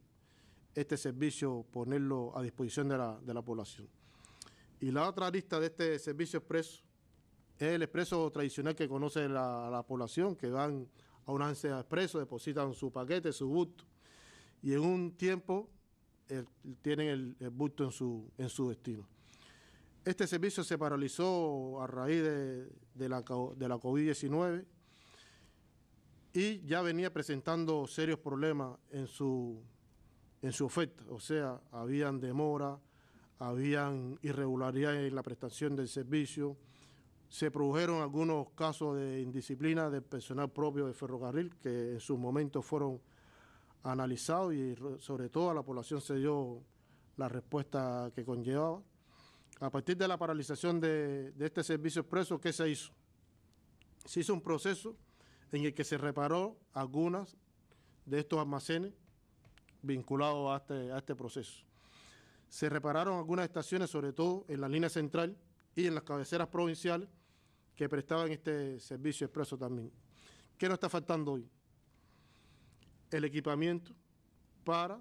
Speaker 4: este servicio ponerlo a disposición de la, población. Y la otra lista... de este servicio expreso es el expreso tradicional que conoce la, población, que van a un ansia expreso, depositan su paquete, su gusto, y en un tiempo tienen el, busto bulto en su, destino. Este servicio se paralizó a raíz de, la, COVID-19 y ya venía presentando serios problemas en su, en su oferta. O sea, habían demora, habían irregularidades en la prestación del servicio, se produjeron algunos casos de indisciplina del personal propio de ferrocarril que en sus momentos fueron analizado y sobre todo a la población se dio la respuesta que conllevaba. A partir de la paralización de, este servicio expreso, ¿qué se hizo? Se hizo un proceso en el que se reparó algunas de estos almacenes vinculados a este, a este proceso. Se repararon algunas estaciones, sobre todo en la línea central y en las cabeceras provinciales que prestaban este servicio expreso también. ¿Qué nos está faltando hoy? el equipamiento para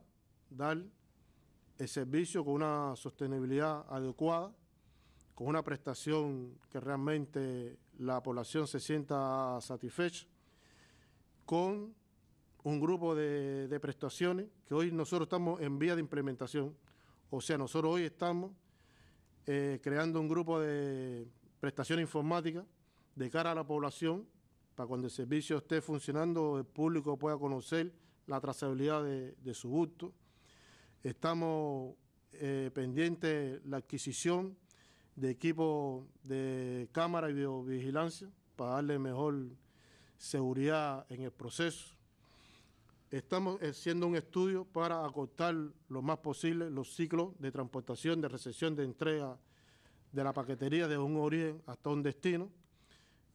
Speaker 4: dar el servicio con una sostenibilidad adecuada, con una prestación que realmente la población se sienta satisfecha, con un grupo de, prestaciones que hoy nosotros estamos en vía de implementación. O sea, nosotros hoy estamos eh, creando un grupo de prestaciones informáticas de cara a la población para cuando el servicio esté funcionando, el público pueda conocer la trazabilidad de, su gusto. Estamos eh, pendientes la adquisición de equipo de cámara y videovigilancia para darle mejor seguridad en el proceso. Estamos haciendo un estudio para acortar lo más posible los ciclos de transportación, de recepción, de entrega de la paquetería de un origen hasta un destino.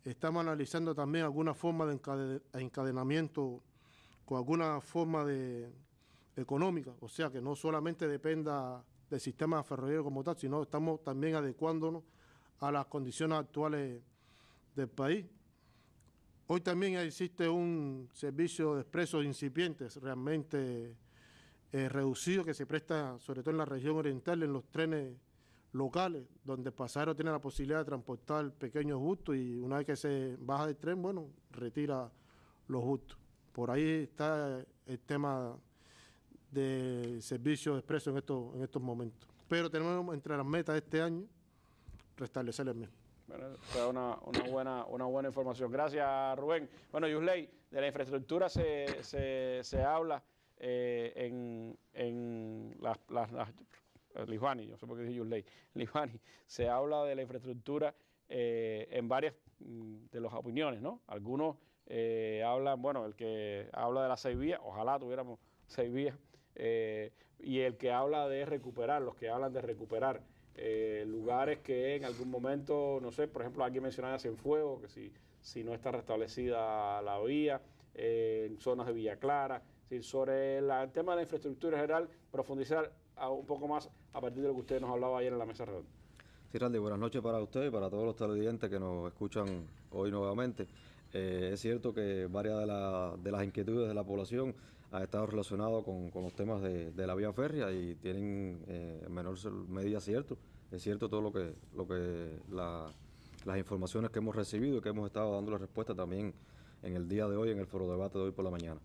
Speaker 4: Estamos analizando también alguna forma de encadenamiento con alguna forma de, económica, o sea que no solamente dependa del sistema ferroviario como tal, sino estamos también adecuándonos a las condiciones actuales del país. Hoy también existe un servicio de expresos incipientes realmente eh, reducido que se presta sobre todo en la región oriental, en los trenes locales, donde el pasajero tiene la posibilidad de transportar pequeños gustos y una vez que se baja del tren, bueno, retira los gustos. Por ahí está el tema de servicios expresos en estos, en estos momentos. Pero tenemos entre las metas de este año restablecer el mismo.
Speaker 1: Bueno, fue una, buena, una buena información. Gracias, Rubén. Bueno, Yusley, de la infraestructura se, habla eh, en, en las, las, no sé por qué dije Yusley, Lijuani. se habla de la infraestructura eh, en varias mm, de las opiniones, ¿no? Algunos eh, hablan, bueno, el que habla de las seis vías, ojalá tuviéramos seis vías, eh, y el que habla de recuperar, los que hablan de recuperar eh, lugares que en algún momento, no sé, por ejemplo, alguien mencionaba Cienfuegos, que si, si no está restablecida la vía, en zonas de Villa Clara, sobre el tema de la infraestructura en general, profundizar un poco más a partir de lo que usted nos hablaba ayer en la mesa redonda.
Speaker 8: Sí, Randy, buenas noches para usted y para todos los televidentes que nos escuchan hoy nuevamente. Eh, es cierto que varias de, las inquietudes de la población han estado relacionadas con, los temas de, la vía férrea y tienen eh, menor medida cierto. Es cierto todo lo que, las informaciones que hemos recibido y que hemos estado dando la respuesta también en el día de hoy, en el foro de debate de hoy por la mañana.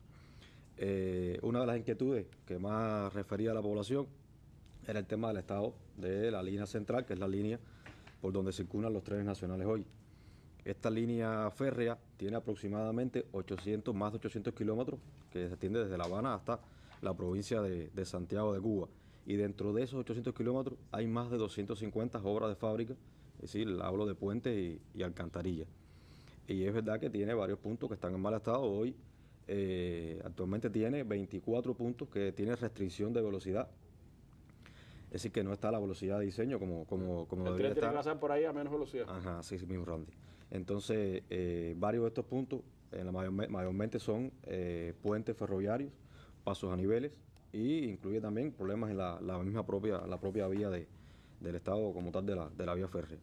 Speaker 8: Eh, una de las inquietudes que más refería a la población era el tema del estado de la línea central, que es la línea por donde circulan los trenes nacionales hoy. Esta línea férrea tiene aproximadamente 800, más de 800 kilómetros que se extiende desde La Habana hasta la provincia de, Santiago de Cuba. Y dentro de esos 800 kilómetros hay más de 250 obras de fábrica, es decir, hablo de puentes y, alcantarillas. Y es verdad que tiene varios puntos que están en mal estado hoy. Eh, actualmente tiene 24 puntos que tiene restricción de velocidad. Es decir, que no está a la velocidad de diseño como, como, como debería que pasar
Speaker 1: por ahí a menos velocidad.
Speaker 8: Ajá, sí, sí mismo, Randy. Entonces, eh, varios de estos puntos eh, mayormente son eh, puentes ferroviarios, pasos a niveles y incluye también problemas en la, misma propia, la propia vía del Estado como tal de la, vía férrea.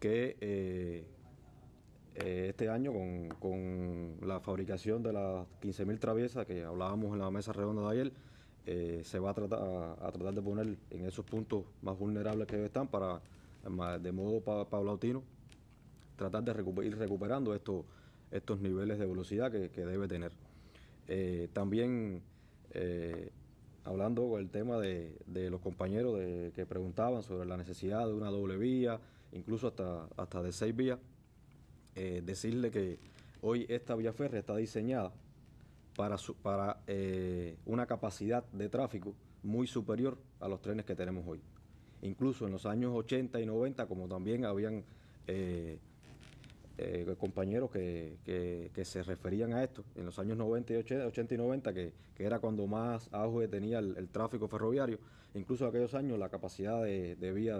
Speaker 8: Que este año con, la fabricación de las 15.000 traviesas que hablábamos en la mesa redonda de ayer, se va a tratar, de poner en esos puntos más vulnerables que están para de modo paulatino paulautino tratar de ir recuperando estos, estos niveles de velocidad que, debe tener. Eh, también eh, hablando con el tema de, los compañeros que preguntaban sobre la necesidad de una doble vía, incluso hasta, hasta de seis vías, eh, decirle que hoy esta vía férrea está diseñada para, su, para una capacidad de tráfico muy superior a los trenes que tenemos hoy. Incluso en los años 80 y 90, como también habían eh, compañeros que, se referían a esto en los años 90 y 80, y 90, que, era cuando más auge tenía el, tráfico ferroviario, incluso en aquellos años la capacidad de, vía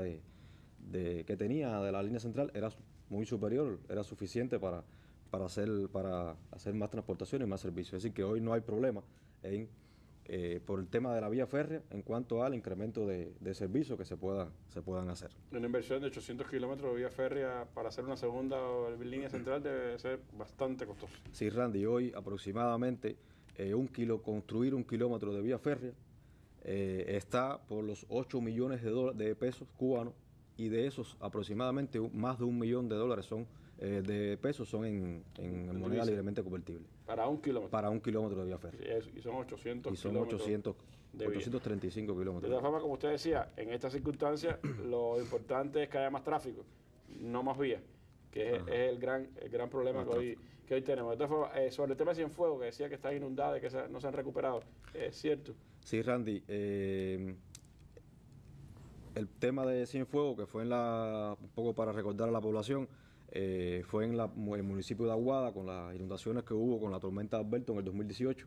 Speaker 8: que tenía de la línea central era muy superior, era suficiente para, para, hacer, para hacer más transportaciones y más servicios. Es decir, que hoy no hay problema en eh, por el tema de la vía férrea en cuanto al incremento de, servicios que se, puedan hacer.
Speaker 1: Una inversión de 800 kilómetros de vía férrea para hacer una segunda línea central debe ser bastante costosa.
Speaker 8: Sí, Randy, hoy aproximadamente eh, un kilo, construir un kilómetro de vía férrea eh, está por los 8 millones de, de pesos cubanos y de esos aproximadamente más de un millón de dólares son de pesos son en, en moneda libremente convertible.
Speaker 1: Para un kilómetro. Para
Speaker 8: un kilómetro de vía férrea.
Speaker 1: Y, son 800 Y son 800,
Speaker 8: 835 kilómetros. De todas
Speaker 1: formas, como usted decía, en estas circunstancias lo importante es que haya más tráfico, no más vías, que es, el gran gran problema que hoy, tenemos. De todas formas, eh, sobre el tema de Cienfuegos, que decía que está inundada y que no se han recuperado, es cierto.
Speaker 8: Sí, Randy. Eh, el tema de Cienfuegos, que fue en la, un poco para recordar a la población, eh, fue en, el municipio de Aguada con las inundaciones que hubo con la tormenta de Alberto en el 2018.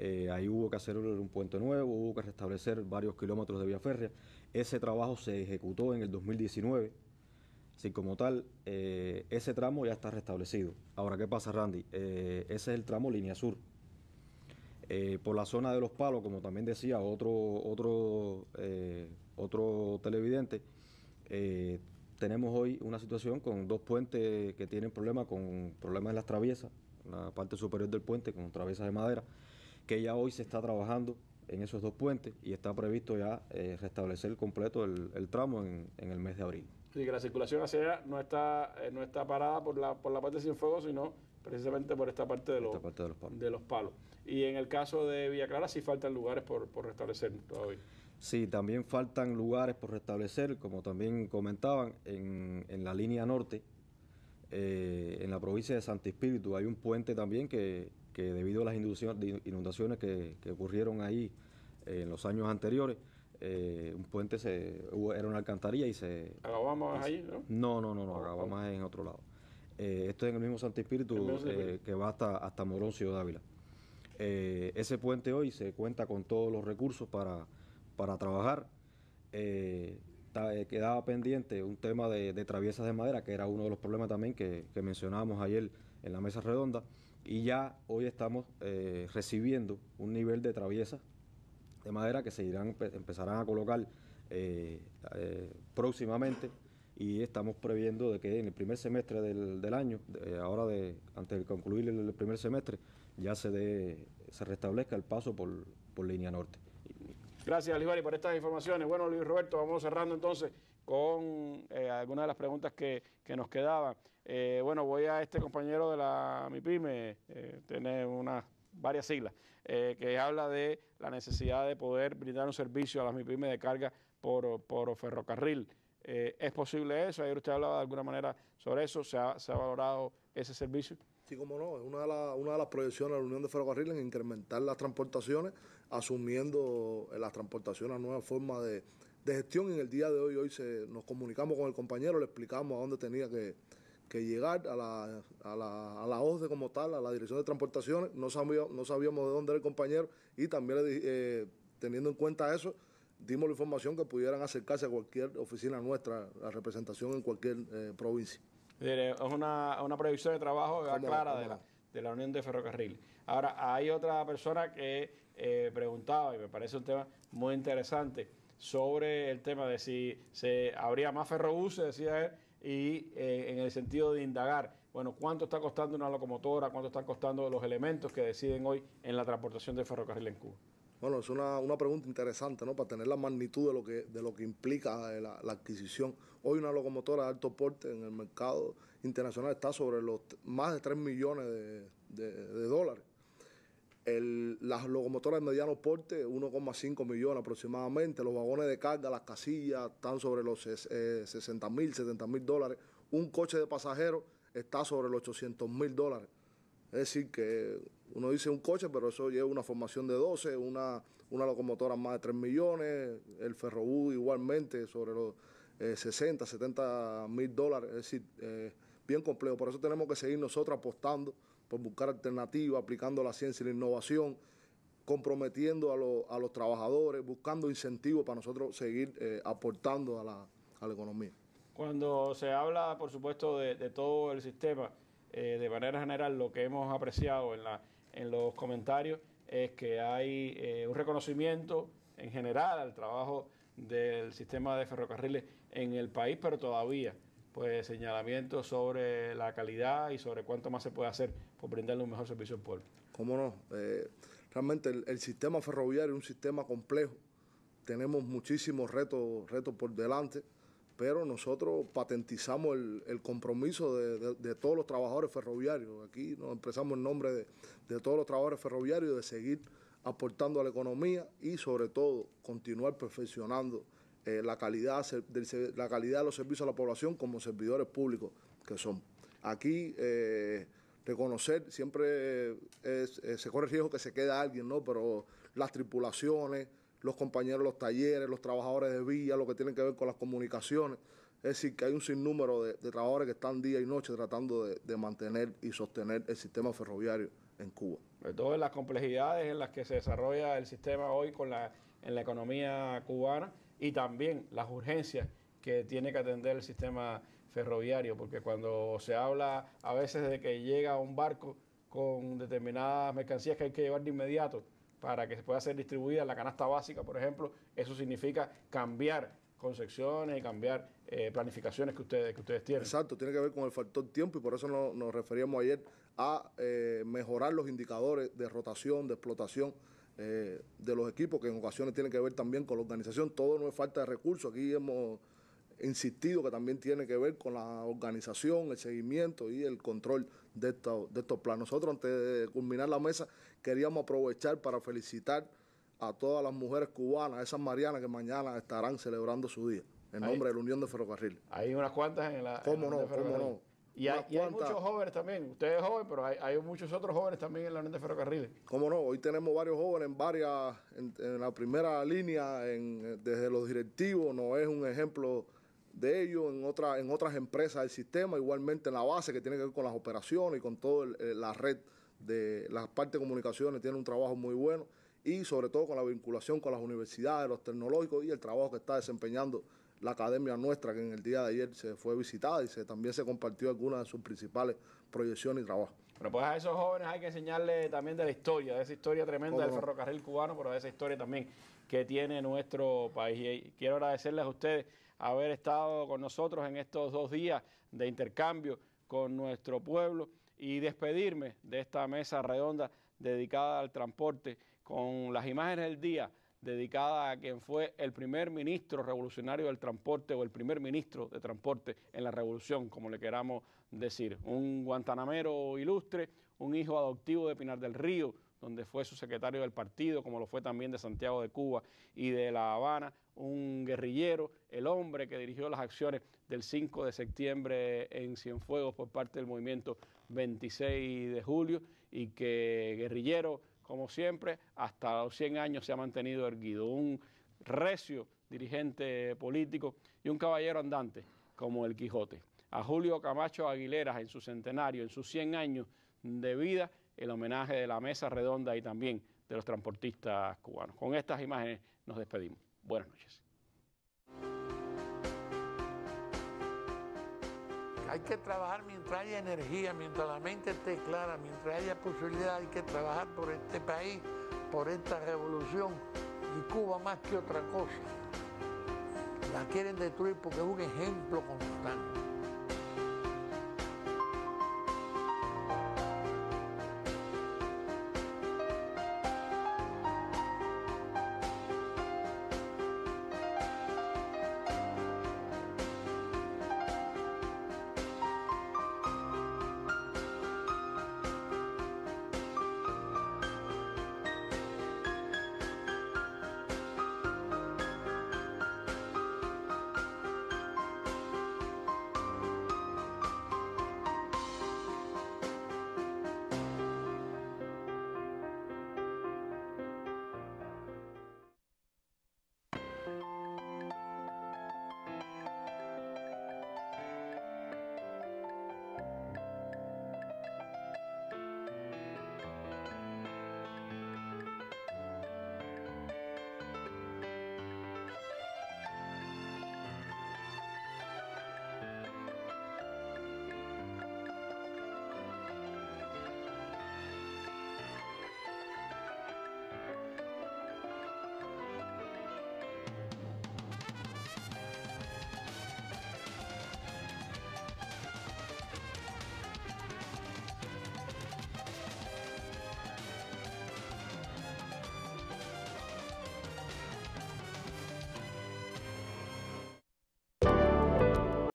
Speaker 8: Eh, ahí hubo que hacer un puente nuevo, hubo que restablecer varios kilómetros de vía férrea. Ese trabajo se ejecutó en el 2019. Así como tal, eh, ese tramo ya está restablecido. Ahora, ¿qué pasa, Randy? ese es el tramo línea sur. por la zona de Los Palos, como también decía otro, otro, otro televidente, tenemos hoy una situación con dos puentes que tienen problemas, con problemas en las traviesas, la parte superior del puente con traviesas de madera, que ya hoy se está trabajando en esos dos puentes y está previsto ya eh, restablecer completo el, tramo en, el mes de abril.
Speaker 1: Sí, que la circulación hacia allá no está, eh, no está parada por la, por la parte sin fuego, sino precisamente por esta parte, de
Speaker 8: los,
Speaker 1: palos. Y en el caso de Villa Clara sí faltan lugares por, por restablecer todavía.
Speaker 8: Sí, también faltan lugares por restablecer, como también comentaban, en, la línea norte, eh, en la provincia de Santo Espíritu, hay un puente también que, debido a las inundaciones que, ocurrieron ahí eh, en los años anteriores, eh, un puente se, era una alcantarilla y se...
Speaker 1: ¿Acabamos ahí, no?
Speaker 8: No, no, no, no ah, en otro lado. esto es en el mismo Santo Espíritu que va hasta, hasta Morón, Ciudad Ávila. ese puente hoy se cuenta con todos los recursos para para trabajar. Eh, eh, quedaba pendiente un tema de, traviesas de madera, que era uno de los problemas también que, mencionábamos ayer en la mesa redonda, y ya hoy estamos eh, recibiendo un nivel de traviesas de madera que se irán, empezarán a colocar próximamente y estamos previendo de que en el primer semestre del, año, ahora de, antes de concluir el primer semestre, ya se, se restablezca el paso por línea norte.
Speaker 1: Gracias, Livari, por estas informaciones. Bueno, Luis Roberto, vamos cerrando entonces con eh, algunas de las preguntas que, nos quedaban. Eh, bueno, voy a este compañero de la MIPYME, eh, tiene unas varias siglas, eh, que habla de la necesidad de poder brindar un servicio a las MIPYME de carga por, por ferrocarril. Eh, ¿Es posible eso? Ayer usted hablaba de alguna manera sobre eso. ¿Se ha, valorado ese servicio?
Speaker 7: Sí, como no, Es una de las proyecciones de la Unión de Ferrocarriles en incrementar las transportaciones, asumiendo eh, las transportaciones a nueva forma de, gestión. En el día de hoy, hoy se, nos comunicamos con el compañero, le explicamos a dónde tenía que, llegar a la, a, la, OSDE como tal, a la Dirección de Transportaciones. No sabíamos, no sabíamos de dónde era el compañero y también eh, teniendo en cuenta eso, dimos la información que pudieran acercarse a cualquier oficina nuestra, la representación en cualquier eh, provincia.
Speaker 1: Es una, una, proyección de trabajo clara de la, Unión de Ferrocarril. Ahora, hay otra persona que eh, preguntaba, y me parece un tema muy interesante, sobre el tema de si se habría más ferrobuses, decía él, y eh, en el sentido de indagar, bueno, cuánto está costando una locomotora, cuánto están costando los elementos que deciden hoy en la transportación de ferrocarril en Cuba.
Speaker 7: Bueno, es una, una, pregunta interesante, ¿no? Para tener la magnitud de lo que, de lo que implica eh, la, adquisición. Hoy una locomotora de alto porte en el mercado internacional está sobre los más de 3 millones de, dólares. las locomotoras de mediano porte, 1,5 millones aproximadamente. Los vagones de carga, las casillas, están sobre los 60 eh, mil, 70 mil dólares. Un coche de pasajeros está sobre los 800 mil dólares. Es decir, que uno dice un coche, pero eso lleva una formación de 12, una, locomotora más de 3 millones, el ferrobús igualmente sobre los 60, eh, 70 mil dólares, es decir, eh, bien complejo. Por eso tenemos que seguir nosotros apostando por buscar alternativas, aplicando la ciencia y la innovación, comprometiendo a, a los trabajadores, buscando incentivos para nosotros seguir eh, aportando a la, economía.
Speaker 1: Cuando se habla, por supuesto, de todo el sistema, eh, de manera general lo que hemos apreciado en, los comentarios es que hay eh, un reconocimiento en general al trabajo del sistema de ferrocarriles en el país, pero todavía pues señalamientos sobre la calidad y sobre cuánto más se puede hacer por brindarle un mejor
Speaker 7: servicio al pueblo. Cómo no, eh, realmente el, sistema ferroviario es un sistema complejo, tenemos muchísimos retos, retos por delante pero nosotros patentizamos el, compromiso de, todos los trabajadores ferroviarios. Aquí nos empezamos en nombre de, todos los trabajadores ferroviarios de seguir aportando a la economía y sobre todo continuar perfeccionando eh, la, calidad, la calidad de los servicios a la población como servidores públicos que son. Aquí eh, reconocer, siempre eh, se corre riesgo que se quede alguien, ¿no? Pero las tripulaciones, los compañeros, los talleres, los trabajadores de vía, lo que tienen que ver con las comunicaciones. Es decir, que hay un sinnúmero de, trabajadores que están día y noche tratando de, mantener y sostener el sistema ferroviario en Cuba. Sobre las complejidades en las que se desarrolla el sistema hoy con la, en la
Speaker 1: economía cubana y también las urgencias que tiene que atender el sistema ferroviario, porque cuando se habla a veces de que llega un barco con determinadas mercancías que hay que llevar de inmediato, para que se pueda ser distribuida la canasta básica, por ejemplo, eso significa cambiar concepciones y cambiar eh, planificaciones que ustedes, que
Speaker 7: ustedes tienen. Exacto, tiene que ver con el factor tiempo y por eso nos referíamos ayer a eh, mejorar los indicadores de rotación, de explotación eh, de los equipos, que en ocasiones tiene que ver también con la organización. Todo no es falta de recursos, aquí hemos insistido que también tiene que ver con la organización, el seguimiento y el control de estos, de estos planos. Nosotros, antes de culminar la mesa, queríamos aprovechar para felicitar a todas las mujeres cubanas, esas marianas que mañana estarán celebrando su día, en nombre de la Unión de Ferrocarril. Hay unas cuantas en la... ¿Cómo no? ¿Cómo no? Y hay, muchos jóvenes también.
Speaker 1: Usted es joven, pero hay, muchos otros jóvenes también en la Unión de Ferrocarriles.
Speaker 7: Cómo no, hoy tenemos varios jóvenes en varias, en, la primera línea, desde los directivos, no es un ejemplo de ello, en, otra, en otras empresas del sistema, igualmente en la base que tiene que ver con las operaciones y con toda la red de las partes de comunicaciones tiene un trabajo muy bueno y sobre todo con la vinculación con las universidades, los tecnológicos y el trabajo que está desempeñando la academia nuestra que en el día de ayer se fue visitada y se, también se compartió algunas de sus principales proyecciones y trabajos.
Speaker 1: Pero pues a esos jóvenes hay que enseñarles también de la historia, de esa historia tremenda del ferrocarril cubano, pero de esa historia también que tiene nuestro país. Y quiero agradecerles a ustedes haber estado con nosotros en estos dos días de intercambio con nuestro pueblo y despedirme de esta mesa redonda dedicada al transporte con las imágenes del día dedicada a quien fue el primer ministro revolucionario del transporte o el primer ministro de transporte en la revolución, como le queramos decir. Un guantanamero ilustre, un hijo adoptivo de Pinar del Río, donde fue su secretario del partido, como lo fue también de Santiago de Cuba y de La Habana, un guerrillero, el hombre que dirigió las acciones del 5 de septiembre en Cienfuegos por parte del movimiento 26 de julio y que guerrillero, como siempre, hasta los 100 años se ha mantenido erguido. Un recio dirigente político y un caballero andante como el Quijote. A Julio Camacho Aguilera en su centenario, en sus 100 años de vida, el homenaje de la mesa redonda y también de los transportistas cubanos. Con estas imágenes nos despedimos. Buenas noches.
Speaker 9: Hay que trabajar mientras haya energía, mientras la mente esté clara, mientras haya posibilidad, hay que trabajar por este país, por esta revolución. Y Cuba más que otra cosa. La quieren destruir porque es un ejemplo constante.